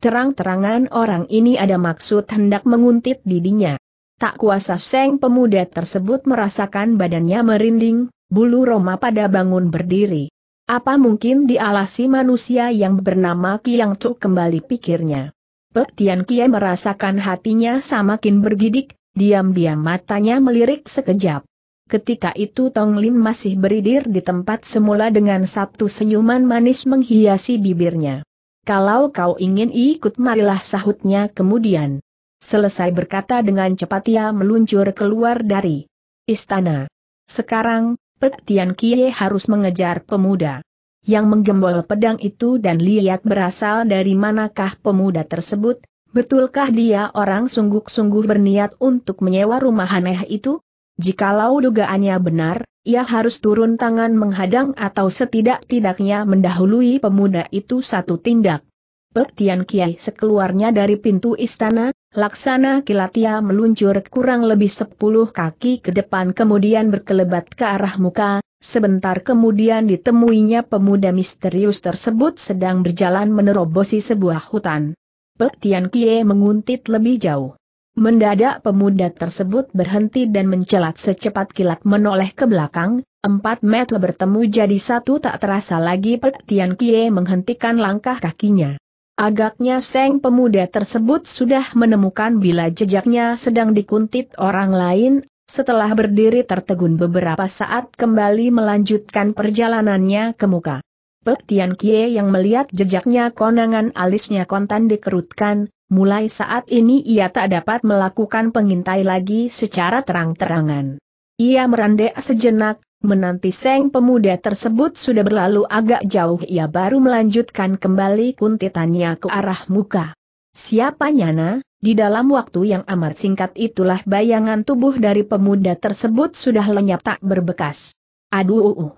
Terang-terangan orang ini ada maksud hendak menguntit didinya. Tak kuasa seng pemuda tersebut merasakan badannya merinding, bulu roma pada bangun berdiri. Apa mungkin dialasi manusia yang bernama Kiang Cuk kembali pikirnya. Pek Tian Kie merasakan hatinya semakin bergidik, Diam-diam matanya melirik sekejap. Ketika itu Tong Lim masih beridir di tempat semula dengan satu senyuman manis menghiasi bibirnya. Kalau kau ingin ikut marilah sahutnya kemudian. Selesai berkata dengan cepat ia meluncur keluar dari istana. Sekarang, Pek Tian Kie harus mengejar pemuda. Yang menggembol pedang itu dan lihat berasal dari manakah pemuda tersebut, Betulkah dia orang sungguh-sungguh berniat untuk menyewa rumah aneh itu? Jikalau dugaannya benar, ia harus turun tangan menghadang atau setidak-tidaknya mendahului pemuda itu satu tindak. Petian Kiai sekeluarnya dari pintu istana, laksana kilatia meluncur kurang lebih sepuluh kaki ke depan kemudian berkelebat ke arah muka, sebentar kemudian ditemuinya pemuda misterius tersebut sedang berjalan menerobosi sebuah hutan. Tian Kie menguntit lebih jauh. Mendadak pemuda tersebut berhenti dan mencelat secepat kilat menoleh ke belakang, empat meter bertemu jadi satu tak terasa lagi Tian Kie menghentikan langkah kakinya. Agaknya Seng pemuda tersebut sudah menemukan bila jejaknya sedang dikuntit orang lain, setelah berdiri tertegun beberapa saat kembali melanjutkan perjalanannya ke muka. Pek Tian Kie yang melihat jejaknya konangan alisnya kontan dikerutkan, mulai saat ini ia tak dapat melakukan pengintai lagi secara terang-terangan. Ia merandek sejenak, menanti seng pemuda tersebut sudah berlalu agak jauh ia baru melanjutkan kembali kuntitannya ke arah muka. Siapa Nyana? Di dalam waktu yang amat singkat itulah bayangan tubuh dari pemuda tersebut sudah lenyap tak berbekas. Aduh. Uh, uh.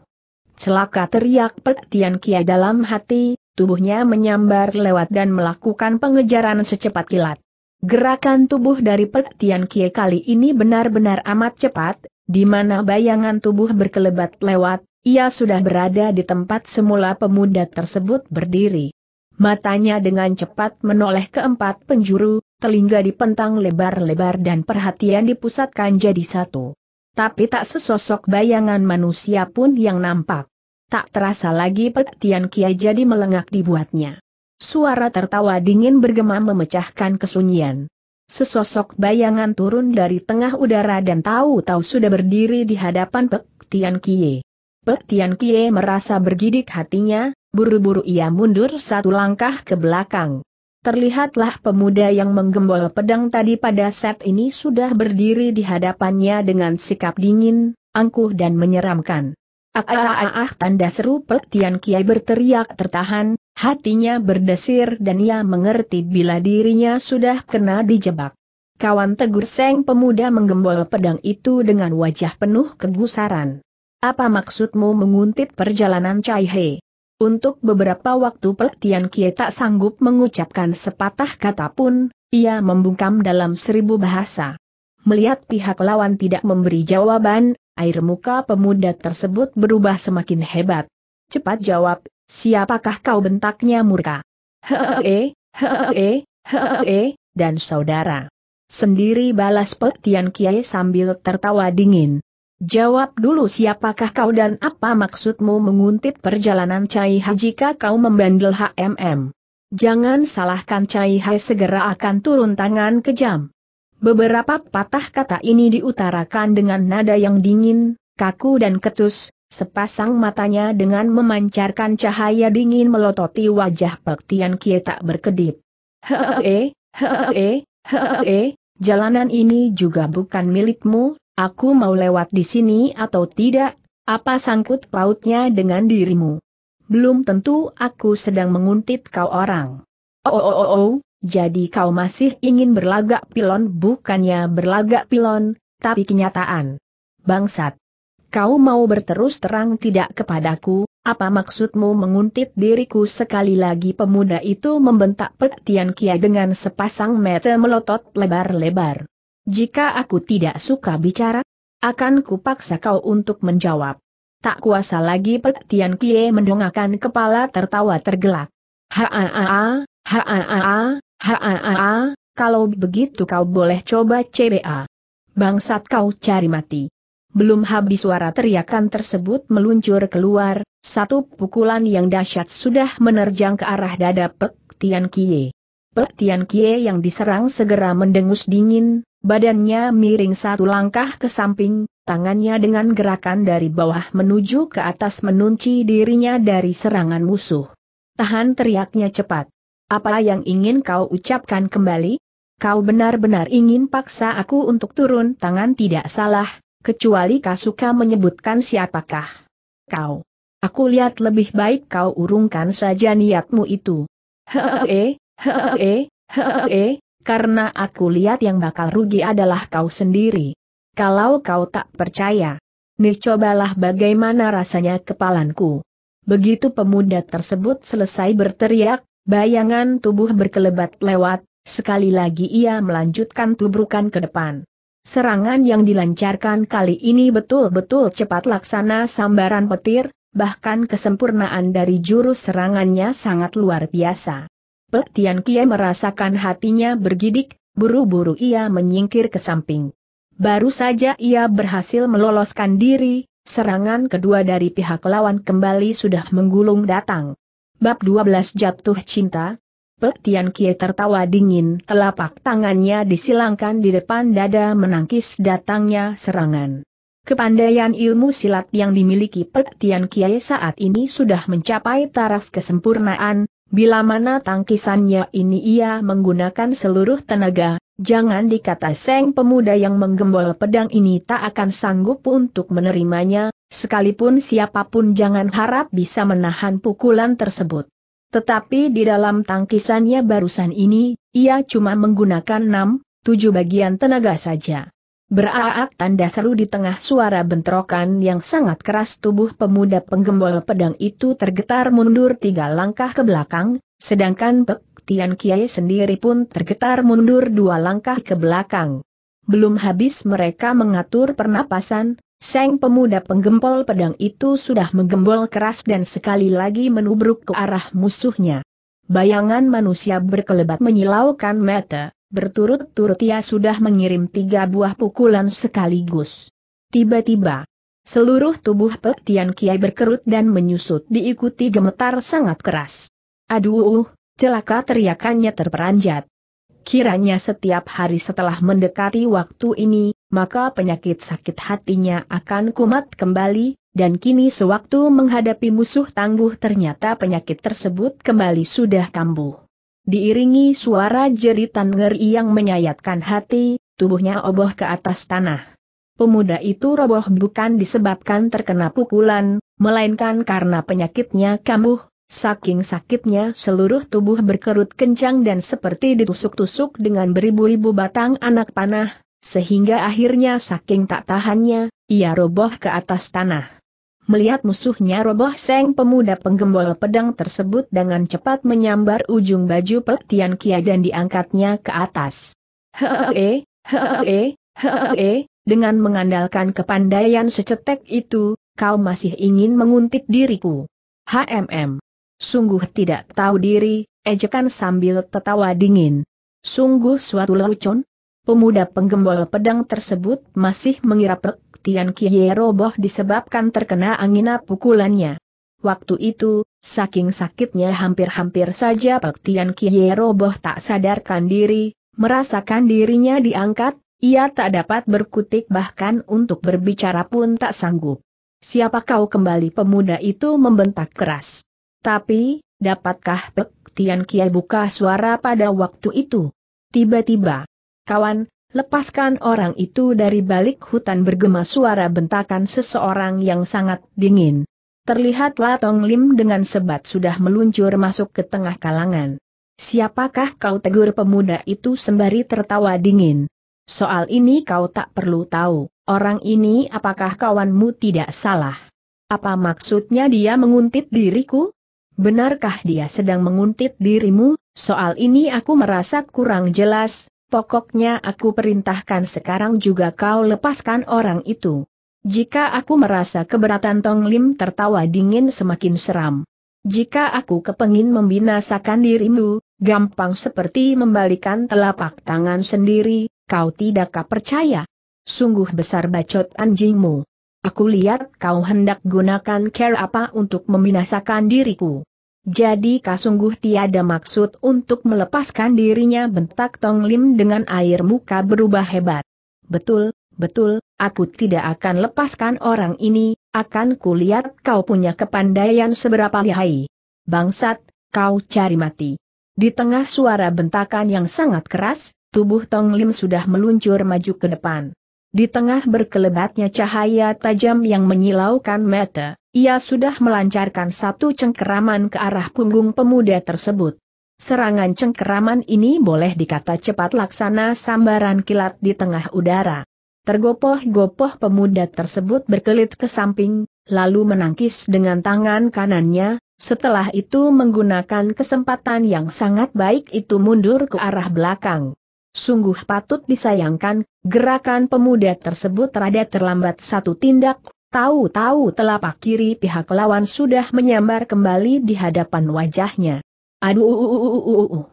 Celaka teriak Pek Tian Kia dalam hati, tubuhnya menyambar lewat dan melakukan pengejaran secepat kilat. Gerakan tubuh dari Pek Tian Kia kali ini benar-benar amat cepat, di mana bayangan tubuh berkelebat lewat, ia sudah berada di tempat semula pemuda tersebut berdiri. Matanya dengan cepat menoleh ke empat penjuru, telinga dipentang lebar-lebar dan perhatian dipusatkan jadi satu. Tapi tak sesosok bayangan manusia pun yang nampak. Tak terasa lagi Pek Tian Kia jadi melengak dibuatnya. Suara tertawa dingin bergema memecahkan kesunyian. Sesosok bayangan turun dari tengah udara dan tahu-tahu sudah berdiri di hadapan Pek Tian Kie. Pek Tian Kie merasa bergidik hatinya, buru-buru ia mundur satu langkah ke belakang. Terlihatlah pemuda yang menggembol pedang tadi pada saat ini sudah berdiri di hadapannya dengan sikap dingin, angkuh dan menyeramkan. Ah, ah, tanda seru Pek Tian Kiai berteriak tertahan, hatinya berdesir dan ia mengerti bila dirinya sudah kena dijebak. Kawan tegur Seng pemuda menggembol pedang itu dengan wajah penuh kegusaran. Apa maksudmu menguntit perjalanan Cai He? Untuk beberapa waktu Pek Tian Kiai tak sanggup mengucapkan sepatah kata pun, ia membungkam dalam seribu bahasa. Melihat pihak lawan tidak memberi jawaban, air muka pemuda tersebut berubah semakin hebat. Cepat jawab, siapakah kau bentaknya murka? Hehehe, hehehe, hehehe, dan saudara. Sendiri balas petian kiai sambil tertawa dingin. Jawab dulu siapakah kau dan apa maksudmu menguntit perjalanan Cai Hai jika kau membandel HMM. Jangan salahkan Cai Hai segera akan turun tangan kejam. Beberapa patah kata ini diutarakan dengan nada yang dingin, kaku dan ketus, sepasang matanya dengan memancarkan cahaya dingin melototi wajah Pek Tian Kie tak berkedip. Hehehe, hehehe, hehehe, jalanan ini juga bukan milikmu, aku mau lewat di sini atau tidak, apa sangkut pautnya dengan dirimu? Belum tentu aku sedang menguntit kau orang. Oh oh oh oh, oh. Jadi kau masih ingin berlagak pilon bukannya berlagak pilon, tapi kenyataan. Bangsat. Kau mau berterus terang tidak kepadaku, apa maksudmu menguntit diriku sekali lagi pemuda itu membentak petian kia dengan sepasang mata melotot lebar-lebar. Jika aku tidak suka bicara, akan kupaksa kau untuk menjawab. Tak kuasa lagi petian kia mendongakkan kepala tertawa tergelak. ha ha ha ha ha ha ha ha Haa, kalau begitu kau boleh coba CBA. Bangsat kau cari mati. Belum habis suara teriakan tersebut meluncur keluar, satu pukulan yang dahsyat sudah menerjang ke arah dada Pek Tian Kie. Pek Tian Kie yang diserang segera mendengus dingin, badannya miring satu langkah ke samping, tangannya dengan gerakan dari bawah menuju ke atas menunci dirinya dari serangan musuh. Tahan teriaknya cepat. Apa yang ingin kau ucapkan kembali? Kau benar-benar ingin paksa aku untuk turun tangan tidak salah, kecuali kau suka menyebutkan siapakah. Kau. Aku lihat lebih baik kau urungkan saja niatmu itu. Hehehe, hehehe, hehehe, karena aku lihat yang bakal rugi adalah kau sendiri. Kalau kau tak percaya, nih cobalah bagaimana rasanya kepalanku. Begitu pemuda tersebut selesai berteriak, Bayangan tubuh berkelebat lewat, sekali lagi ia melanjutkan tubrukan ke depan. Serangan yang dilancarkan kali ini betul-betul cepat laksana sambaran petir, bahkan kesempurnaan dari jurus serangannya sangat luar biasa. Pek Tian Kie merasakan hatinya bergidik, buru-buru ia menyingkir ke samping. Baru saja ia berhasil meloloskan diri, serangan kedua dari pihak lawan kembali sudah menggulung datang. Bab 12 Jatuh Cinta Pek Tian Kie tertawa dingin telapak tangannya disilangkan di depan dada menangkis datangnya serangan. Kepandaian ilmu silat yang dimiliki Pek Tian Kie saat ini sudah mencapai taraf kesempurnaan, bila mana tangkisannya ini ia menggunakan seluruh tenaga, jangan dikata Seng pemuda yang menggembol pedang ini tak akan sanggup untuk menerimanya, Sekalipun siapapun jangan harap bisa menahan pukulan tersebut. Tetapi di dalam tangkisannya barusan ini, ia cuma menggunakan 6, 7 bagian tenaga saja. Beraak tanda seru di tengah suara bentrokan yang sangat keras tubuh pemuda penggembol pedang itu tergetar mundur tiga langkah ke belakang, sedangkan Pek Tian Kiai sendiri pun tergetar mundur dua langkah ke belakang. Belum habis mereka mengatur pernapasan, Seng pemuda penggempol pedang itu sudah menggembol keras dan sekali lagi menubruk ke arah musuhnya. Bayangan manusia berkelebat menyilaukan mata, berturut-turut ia sudah mengirim tiga buah pukulan sekaligus. Tiba-tiba, seluruh tubuh Pek Tian Kiai berkerut dan menyusut diikuti gemetar sangat keras. Aduh, celaka teriakannya terperanjat. Kiranya setiap hari setelah mendekati waktu ini, maka penyakit sakit hatinya akan kumat kembali, dan kini sewaktu menghadapi musuh tangguh ternyata penyakit tersebut kembali sudah kambuh. Diiringi suara jeritan ngeri yang menyayatkan hati, tubuhnya oboh ke atas tanah. Pemuda itu roboh bukan disebabkan terkena pukulan, melainkan karena penyakitnya kambuh, Saking sakitnya seluruh tubuh berkerut kencang dan seperti ditusuk-tusuk dengan beribu-ribu batang anak panah, sehingga akhirnya saking tak tahannya, ia roboh ke atas tanah. Melihat musuhnya roboh seng pemuda penggembol pedang tersebut dengan cepat menyambar ujung baju petian kia dan diangkatnya ke atas. Hehehe, hehehe, hehehe, dengan mengandalkan kepandaian secetek itu, kau masih ingin menguntit diriku. HMM. Sungguh tidak tahu diri, ejekan sambil tertawa dingin. Sungguh suatu lelucon, Pemuda penggembol pedang tersebut masih mengira Pek Tian Kie roboh disebabkan terkena angin pukulannya. Waktu itu, saking sakitnya hampir-hampir saja Pek Tian Kie roboh tak sadarkan diri, merasakan dirinya diangkat, ia tak dapat berkutik bahkan untuk berbicara pun tak sanggup. Siapa kau kembali pemuda itu membentak keras. Tapi, dapatkah Pek Tian Kie buka suara pada waktu itu? Tiba-tiba, kawan, lepaskan orang itu dari balik hutan bergema suara bentakan seseorang yang sangat dingin. Terlihatlah Tong Lim dengan sebat sudah meluncur masuk ke tengah kalangan. Siapakah kau tegur pemuda itu sembari tertawa dingin? Soal ini kau tak perlu tahu, orang ini apakah kawanmu tidak salah? Apa maksudnya dia menguntit diriku? Benarkah dia sedang menguntit dirimu? Soal ini aku merasa kurang jelas, Pokoknya aku perintahkan sekarang juga kau lepaskan orang itu. Jika aku merasa keberatan Tong Lim tertawa dingin semakin seram. Jika aku kepengin membinasakan dirimu, gampang seperti membalikan telapak tangan sendiri, kau tidakkah percaya? Sungguh besar bacot anjingmu. Aku lihat kau hendak gunakan care apa untuk membinasakan diriku. Jadi kasungguh tiada maksud untuk melepaskan dirinya bentak Tong Lim dengan air muka berubah hebat. Betul, betul, aku tidak akan lepaskan orang ini, akan kulihat kau punya kepandaian seberapa lihai. Bangsat, kau cari mati. Di tengah suara bentakan yang sangat keras, tubuh Tong Lim sudah meluncur maju ke depan. Di tengah berkelebatnya cahaya tajam yang menyilaukan mata, ia sudah melancarkan satu cengkeraman ke arah punggung pemuda tersebut. Serangan cengkeraman ini boleh dikata cepat laksana sambaran kilat di tengah udara. Tergopoh-gopoh pemuda tersebut berkelit ke samping, lalu menangkis dengan tangan kanannya, setelah itu menggunakan kesempatan yang sangat baik itu mundur ke arah belakang. Sungguh patut disayangkan, gerakan pemuda tersebut rada terlambat satu tindak, tahu-tahu telapak kiri pihak lawan sudah menyambar kembali di hadapan wajahnya. Aduh, uh, uh, uh,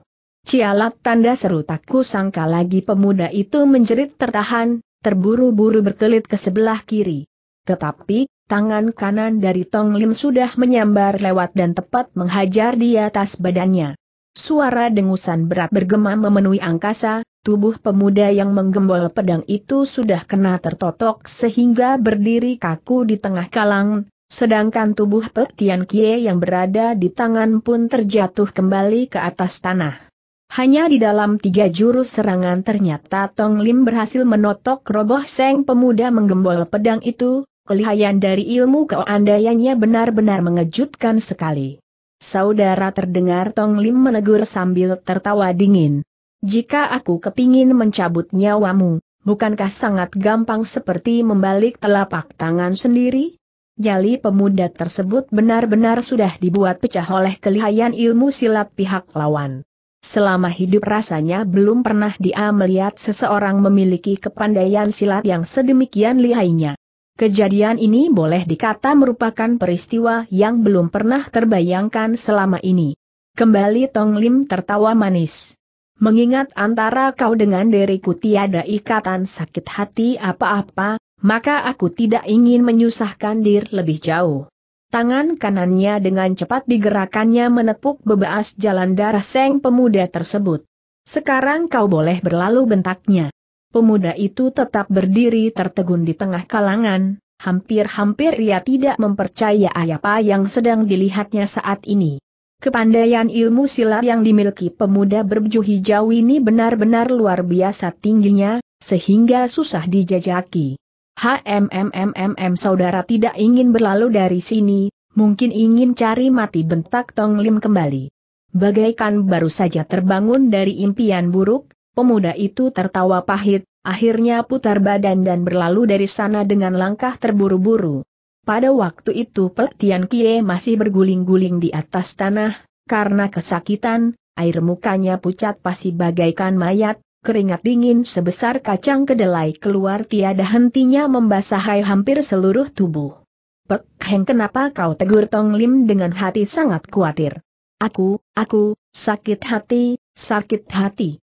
cialat tanda seru takku sangka lagi pemuda itu menjerit tertahan, terburu-buru berkelit ke sebelah kiri. Tetapi, tangan kanan dari Tong Lim sudah menyambar lewat dan tepat menghajar di atas badannya. Suara dengusan berat bergema memenuhi angkasa, tubuh pemuda yang menggembol pedang itu sudah kena tertotok sehingga berdiri kaku di tengah kalang, sedangkan tubuh Petian Kie yang berada di tangan pun terjatuh kembali ke atas tanah. Hanya di dalam tiga jurus serangan ternyata Tong Lim berhasil menotok roboh seng pemuda menggembol pedang itu, kelihayan dari ilmu keandaiannya benar-benar mengejutkan sekali. Saudara terdengar Tong Lim menegur sambil tertawa dingin. Jika aku kepingin mencabut nyawamu, bukankah sangat gampang seperti membalik telapak tangan sendiri? Jali pemuda tersebut benar-benar sudah dibuat pecah oleh kelihayan ilmu silat pihak lawan. Selama hidup rasanya belum pernah dia melihat seseorang memiliki kepandaian silat yang sedemikian lihainya. Kejadian ini boleh dikata merupakan peristiwa yang belum pernah terbayangkan selama ini. Kembali Tong Lim tertawa manis. Mengingat antara kau dengan diriku tiada ikatan sakit hati apa-apa, maka aku tidak ingin menyusahkan dir lebih jauh. Tangan kanannya dengan cepat digerakannya menepuk bebas jalan darah seng pemuda tersebut. Sekarang kau boleh berlalu bentaknya. Pemuda itu tetap berdiri tertegun di tengah kalangan, hampir-hampir ia tidak mempercaya apa yang sedang dilihatnya saat ini. Kepandaian ilmu silat yang dimiliki pemuda berbaju hijau ini benar-benar luar biasa tingginya, sehingga susah dijajaki. HMMMMM saudara tidak ingin berlalu dari sini, mungkin ingin cari mati bentak Tong Lim kembali. Bagaikan baru saja terbangun dari impian buruk, Pemuda itu tertawa pahit, akhirnya putar badan dan berlalu dari sana dengan langkah terburu-buru. Pada waktu itu Pek Tian Kie masih berguling-guling di atas tanah, karena kesakitan, air mukanya pucat pasti bagaikan mayat, keringat dingin sebesar kacang kedelai keluar tiada hentinya membasahi hampir seluruh tubuh. Pek Heng kenapa kau tegur Tong Lim dengan hati sangat khawatir? Aku, aku, sakit hati, sakit hati.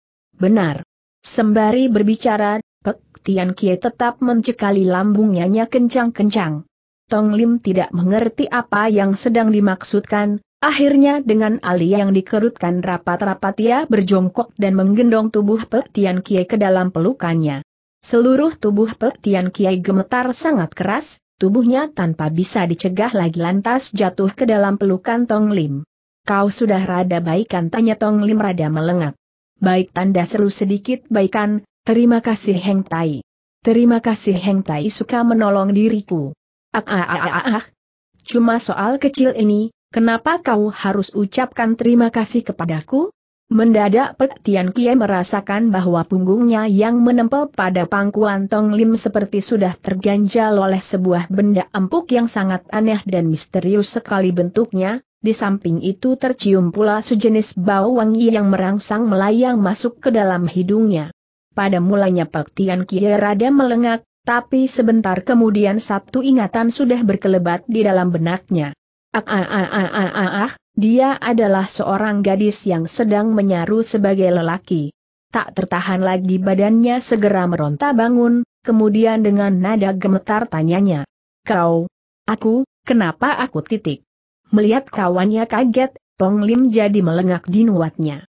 Benar. Sembari berbicara, Pek Tian Kie tetap mencekali lambungnya nya kencang-kencang. Tong Lim tidak mengerti apa yang sedang dimaksudkan, akhirnya dengan ali yang dikerutkan rapat-rapat ia berjongkok dan menggendong tubuh Pek Tian Kie ke dalam pelukannya. Seluruh tubuh Pek Tian Kie gemetar sangat keras, tubuhnya tanpa bisa dicegah lagi lantas jatuh ke dalam pelukan Tong Lim. Kau sudah rada baikan tanya Tong Lim rada melengak baik tanda seru sedikit baikan, terima kasih Heng Tai. Terima kasih Heng Tai suka menolong diriku. Ah ah ah ah ah. Cuma soal kecil ini, kenapa kau harus ucapkan terima kasih kepadaku? Mendadak Pek Tian Kie merasakan bahwa punggungnya yang menempel pada pangkuan Tong Lim seperti sudah terganjal oleh sebuah benda empuk yang sangat aneh dan misterius sekali bentuknya, di samping itu tercium pula sejenis bau wangi yang merangsang melayang masuk ke dalam hidungnya. Pada mulanya Pek Tian Kie rada melengak, tapi sebentar kemudian satu ingatan sudah berkelebat di dalam benaknya. Ah ah ah ah ah ah ah, dia adalah seorang gadis yang sedang menyaru sebagai lelaki. Tak tertahan lagi badannya segera meronta bangun, kemudian dengan nada gemetar tanyanya. Kau, aku, kenapa aku titik? Melihat kawannya kaget, Tong Lim jadi melengak di nuatnya.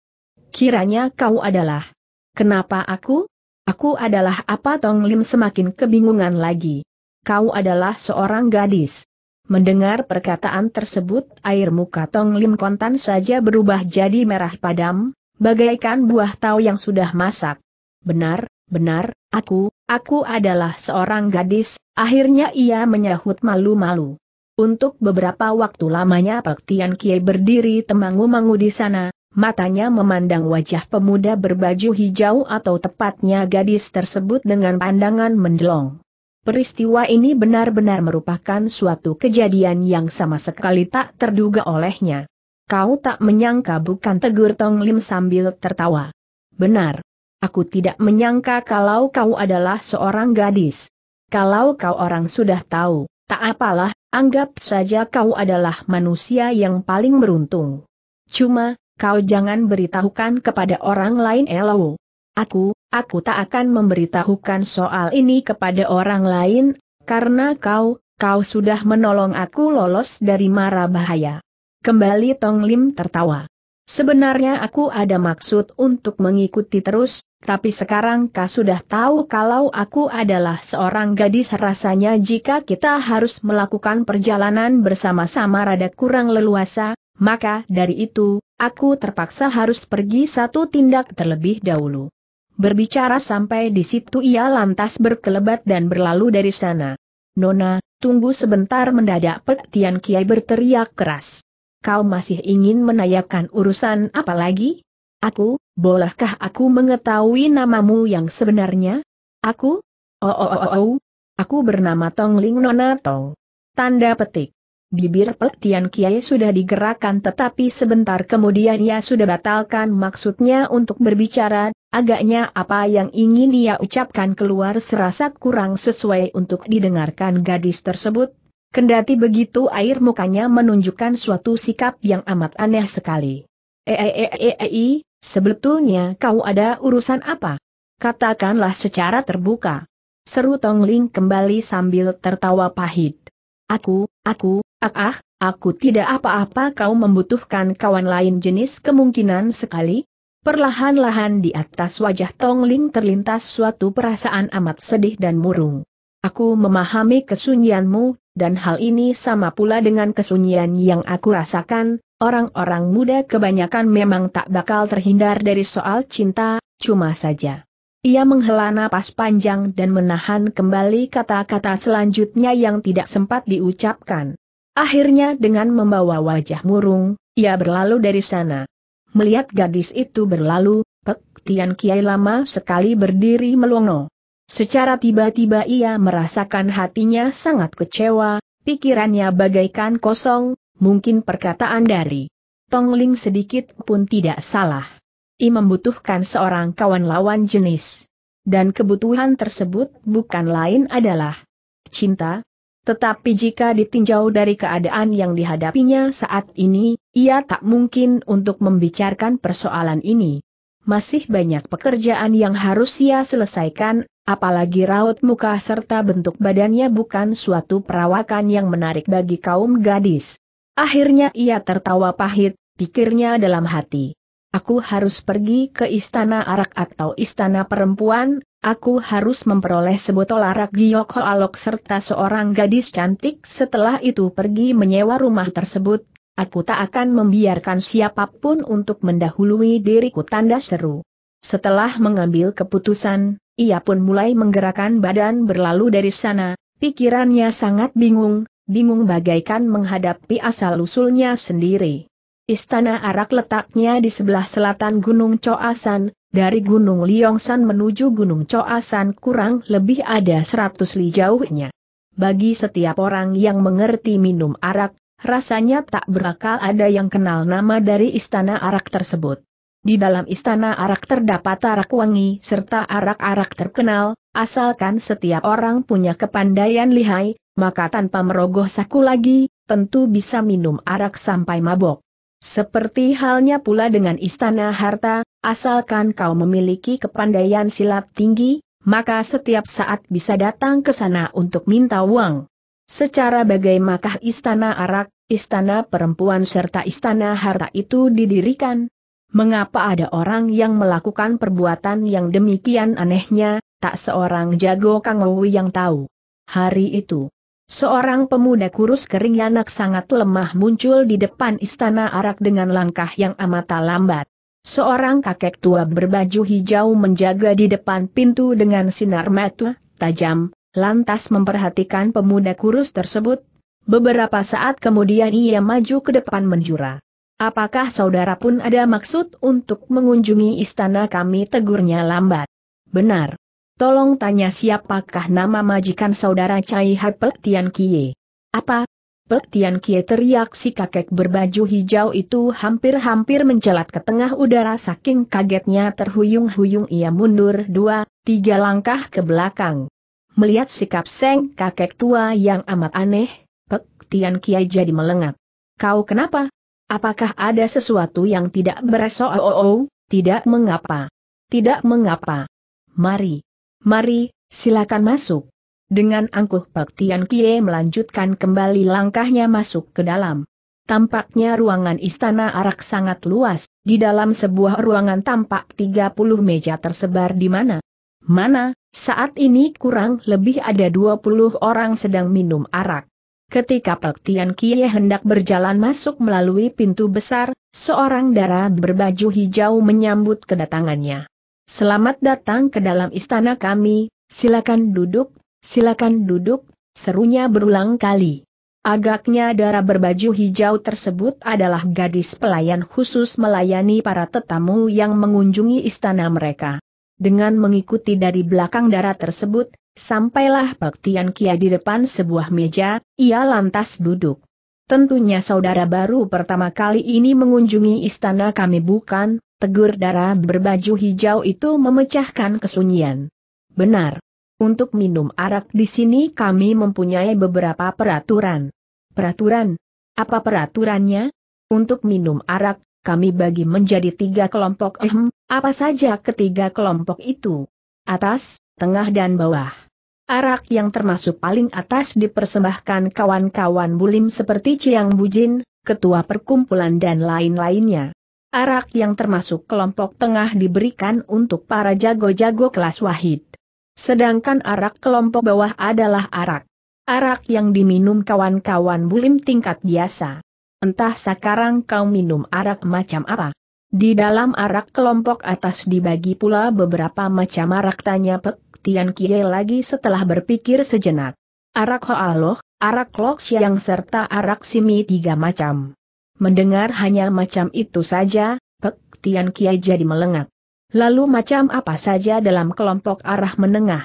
Kiranya kau adalah. Kenapa aku? Aku adalah apa Tong Lim semakin kebingungan lagi. Kau adalah seorang gadis. Mendengar perkataan tersebut, air muka Tong Lim kontan saja berubah jadi merah padam, bagaikan buah tau yang sudah masak. Benar, benar, aku, aku adalah seorang gadis, akhirnya ia menyahut malu-malu. Untuk beberapa waktu lamanya Pak Tian Kie berdiri temangu-mangu di sana, matanya memandang wajah pemuda berbaju hijau atau tepatnya gadis tersebut dengan pandangan mendelong. Peristiwa ini benar-benar merupakan suatu kejadian yang sama sekali tak terduga olehnya. Kau tak menyangka bukan tegur Tong Lim sambil tertawa. Benar. Aku tidak menyangka kalau kau adalah seorang gadis. Kalau kau orang sudah tahu, tak apalah, anggap saja kau adalah manusia yang paling beruntung. Cuma, kau jangan beritahukan kepada orang lain elau. Aku, aku tak akan memberitahukan soal ini kepada orang lain, karena kau, kau sudah menolong aku lolos dari mara bahaya. Kembali Tong Lim tertawa. Sebenarnya aku ada maksud untuk mengikuti terus, tapi sekarang kau sudah tahu kalau aku adalah seorang gadis rasanya jika kita harus melakukan perjalanan bersama-sama rada kurang leluasa, maka dari itu, aku terpaksa harus pergi satu tindak terlebih dahulu. Berbicara sampai di situ ia lantas berkelebat dan berlalu dari sana. Nona, tunggu sebentar mendadak Petian Kiai berteriak keras. Kau masih ingin menanyakan urusan apa lagi? Aku, bolehkah aku mengetahui namamu yang sebenarnya? Aku? Oh oh oh oh, aku bernama Tong Ling Nona Tong. Tanda petik. Bibir Petian Kiai sudah digerakkan tetapi sebentar kemudian ia sudah batalkan maksudnya untuk berbicara Agaknya apa yang ingin ia ucapkan keluar serasa kurang sesuai untuk didengarkan gadis tersebut. Kendati begitu air mukanya menunjukkan suatu sikap yang amat aneh sekali. Eeeeei, eh, eh, eh, sebetulnya kau ada urusan apa? Katakanlah secara terbuka. Seru Tongling kembali sambil tertawa pahit. Aku, aku, ah, ah, aku tidak apa-apa kau membutuhkan kawan lain jenis kemungkinan sekali, Perlahan-lahan di atas wajah Tong Ling terlintas suatu perasaan amat sedih dan murung. Aku memahami kesunyianmu, dan hal ini sama pula dengan kesunyian yang aku rasakan, orang-orang muda kebanyakan memang tak bakal terhindar dari soal cinta, cuma saja. Ia menghela napas panjang dan menahan kembali kata-kata selanjutnya yang tidak sempat diucapkan. Akhirnya dengan membawa wajah murung, ia berlalu dari sana. Melihat gadis itu berlalu, Pek Tian Kiai lama sekali berdiri melongo. Secara tiba-tiba ia merasakan hatinya sangat kecewa, pikirannya bagaikan kosong, mungkin perkataan dari Tong Ling sedikit pun tidak salah. I membutuhkan seorang kawan lawan jenis. Dan kebutuhan tersebut bukan lain adalah cinta, tetapi jika ditinjau dari keadaan yang dihadapinya saat ini, ia tak mungkin untuk membicarakan persoalan ini. Masih banyak pekerjaan yang harus ia selesaikan, apalagi raut muka serta bentuk badannya bukan suatu perawakan yang menarik bagi kaum gadis. Akhirnya ia tertawa pahit, pikirnya dalam hati. Aku harus pergi ke istana arak atau istana perempuan, aku harus memperoleh sebotol arak giok alok serta seorang gadis cantik setelah itu pergi menyewa rumah tersebut. Aku tak akan membiarkan siapapun untuk mendahului diriku tanda seru. Setelah mengambil keputusan, ia pun mulai menggerakkan badan berlalu dari sana, pikirannya sangat bingung, bingung bagaikan menghadapi asal-usulnya sendiri. Istana Arak letaknya di sebelah selatan Gunung Coasan, dari Gunung Liongsan menuju Gunung Coasan kurang lebih ada 100 li jauhnya. Bagi setiap orang yang mengerti minum arak, rasanya tak berakal ada yang kenal nama dari istana arak tersebut. Di dalam istana arak terdapat arak wangi serta arak-arak terkenal, asalkan setiap orang punya kepandaian lihai, maka tanpa merogoh saku lagi, tentu bisa minum arak sampai mabok. Seperti halnya pula dengan istana harta, asalkan kau memiliki kepandaian silat tinggi, maka setiap saat bisa datang ke sana untuk minta uang. Secara bagaimanakah istana arak, istana perempuan serta istana harta itu didirikan? Mengapa ada orang yang melakukan perbuatan yang demikian anehnya, tak seorang jago Kangowi yang tahu. Hari itu, Seorang pemuda kurus kering anak sangat lemah muncul di depan istana arak dengan langkah yang amat lambat. Seorang kakek tua berbaju hijau menjaga di depan pintu dengan sinar mata tajam, lantas memperhatikan pemuda kurus tersebut. Beberapa saat kemudian ia maju ke depan menjura. Apakah saudara pun ada maksud untuk mengunjungi istana kami tegurnya lambat? Benar. Tolong tanya siapakah nama majikan saudara Cai Hai Pek Tian Kie. Apa? Pek Tian Kie teriak si kakek berbaju hijau itu hampir-hampir mencelat ke tengah udara saking kagetnya terhuyung-huyung ia mundur dua, tiga langkah ke belakang. Melihat sikap Seng kakek tua yang amat aneh, Pek Tian Kie jadi melengak. Kau kenapa? Apakah ada sesuatu yang tidak beres? Oh, oh, oh, tidak mengapa. Tidak mengapa. Mari. Mari, silakan masuk. Dengan angkuh Pak Tian Kie melanjutkan kembali langkahnya masuk ke dalam. Tampaknya ruangan istana arak sangat luas, di dalam sebuah ruangan tampak 30 meja tersebar di mana. Mana, saat ini kurang lebih ada 20 orang sedang minum arak. Ketika Pak Tian Kie hendak berjalan masuk melalui pintu besar, seorang darah berbaju hijau menyambut kedatangannya. Selamat datang ke dalam istana kami, silakan duduk, silakan duduk, serunya berulang kali. Agaknya darah berbaju hijau tersebut adalah gadis pelayan khusus melayani para tetamu yang mengunjungi istana mereka. Dengan mengikuti dari belakang darah tersebut, sampailah Pak Tian Kia di depan sebuah meja, ia lantas duduk. Tentunya saudara baru pertama kali ini mengunjungi istana kami bukan, Tegur darah berbaju hijau itu memecahkan kesunyian. Benar. Untuk minum arak di sini kami mempunyai beberapa peraturan. Peraturan? Apa peraturannya? Untuk minum arak, kami bagi menjadi tiga kelompok ehm, apa saja ketiga kelompok itu? Atas, tengah dan bawah. Arak yang termasuk paling atas dipersembahkan kawan-kawan bulim seperti Ciang Bujin, ketua perkumpulan dan lain-lainnya. Arak yang termasuk kelompok tengah diberikan untuk para jago-jago kelas wahid. Sedangkan arak kelompok bawah adalah arak. Arak yang diminum kawan-kawan bulim tingkat biasa. Entah sekarang kau minum arak macam apa. Di dalam arak kelompok atas dibagi pula beberapa macam arak tanya Pek Tian Kie lagi setelah berpikir sejenak. Arak Hoaloh, arak Loks yang serta arak Simi tiga macam. Mendengar hanya macam itu saja, Pek Tian Kiai jadi melengak. Lalu macam apa saja dalam kelompok arah menengah?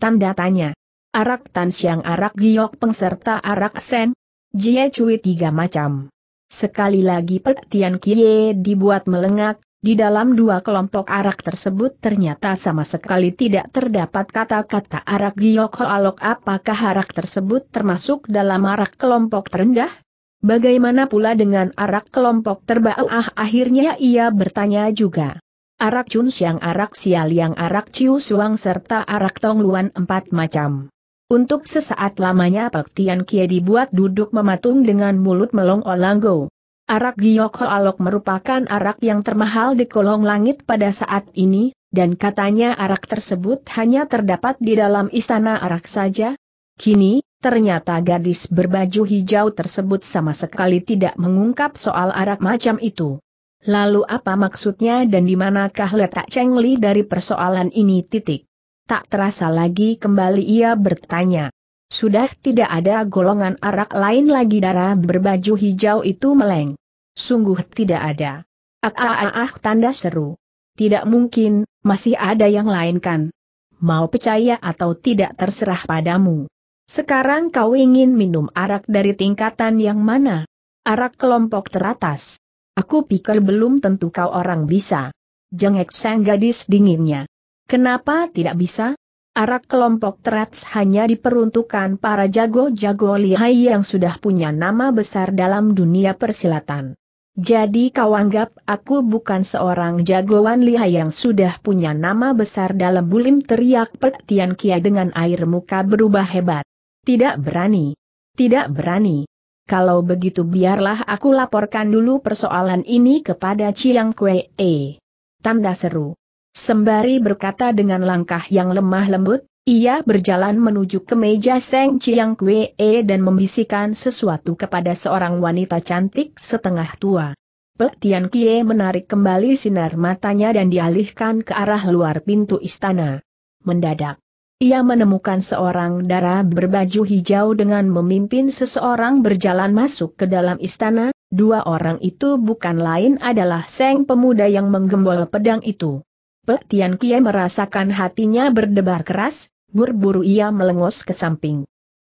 Tanda tanya. Arak Tan Siang Arak Giok Peng serta Arak Sen, Jie Cui tiga macam. Sekali lagi Pek Tian Kiai dibuat melengak, di dalam dua kelompok arak tersebut ternyata sama sekali tidak terdapat kata-kata arak giok alok apakah arak tersebut termasuk dalam arak kelompok terendah? Bagaimana pula dengan arak kelompok ah? akhirnya ia bertanya juga. Arak Chun Siang arak Sial yang arak Ciu Suang serta arak Tong Luan empat macam. Untuk sesaat lamanya Pak Tian Kie dibuat duduk mematung dengan mulut melong olanggo. Arak Ho Alok merupakan arak yang termahal di kolong langit pada saat ini, dan katanya arak tersebut hanya terdapat di dalam istana arak saja. Kini, Ternyata gadis berbaju hijau tersebut sama sekali tidak mengungkap soal arak macam itu. Lalu apa maksudnya dan di manakah letak Cheng Li dari persoalan ini titik? Tak terasa lagi kembali ia bertanya. Sudah tidak ada golongan arak lain lagi darah berbaju hijau itu meleng. Sungguh tidak ada. Ah ah ah, ah tanda seru. Tidak mungkin, masih ada yang lain kan? Mau percaya atau tidak terserah padamu. Sekarang kau ingin minum arak dari tingkatan yang mana? Arak kelompok teratas. Aku pikir belum tentu kau orang bisa. Jengek sang gadis dinginnya. Kenapa tidak bisa? Arak kelompok teratas hanya diperuntukkan para jago-jago lihai yang sudah punya nama besar dalam dunia persilatan. Jadi kau anggap aku bukan seorang jagoan lihai yang sudah punya nama besar dalam bulim teriak Petian Kia dengan air muka berubah hebat. Tidak berani. Tidak berani. Kalau begitu biarlah aku laporkan dulu persoalan ini kepada Chiang Kuei. Tanda seru. Sembari berkata dengan langkah yang lemah lembut, ia berjalan menuju ke meja Seng Chiang Kuei dan membisikkan sesuatu kepada seorang wanita cantik setengah tua. Pek Tian Kie menarik kembali sinar matanya dan dialihkan ke arah luar pintu istana. Mendadak, ia menemukan seorang dara berbaju hijau dengan memimpin seseorang berjalan masuk ke dalam istana, dua orang itu bukan lain adalah Seng pemuda yang menggembol pedang itu. Pek Tian Kie merasakan hatinya berdebar keras, buru-buru ia melengos ke samping.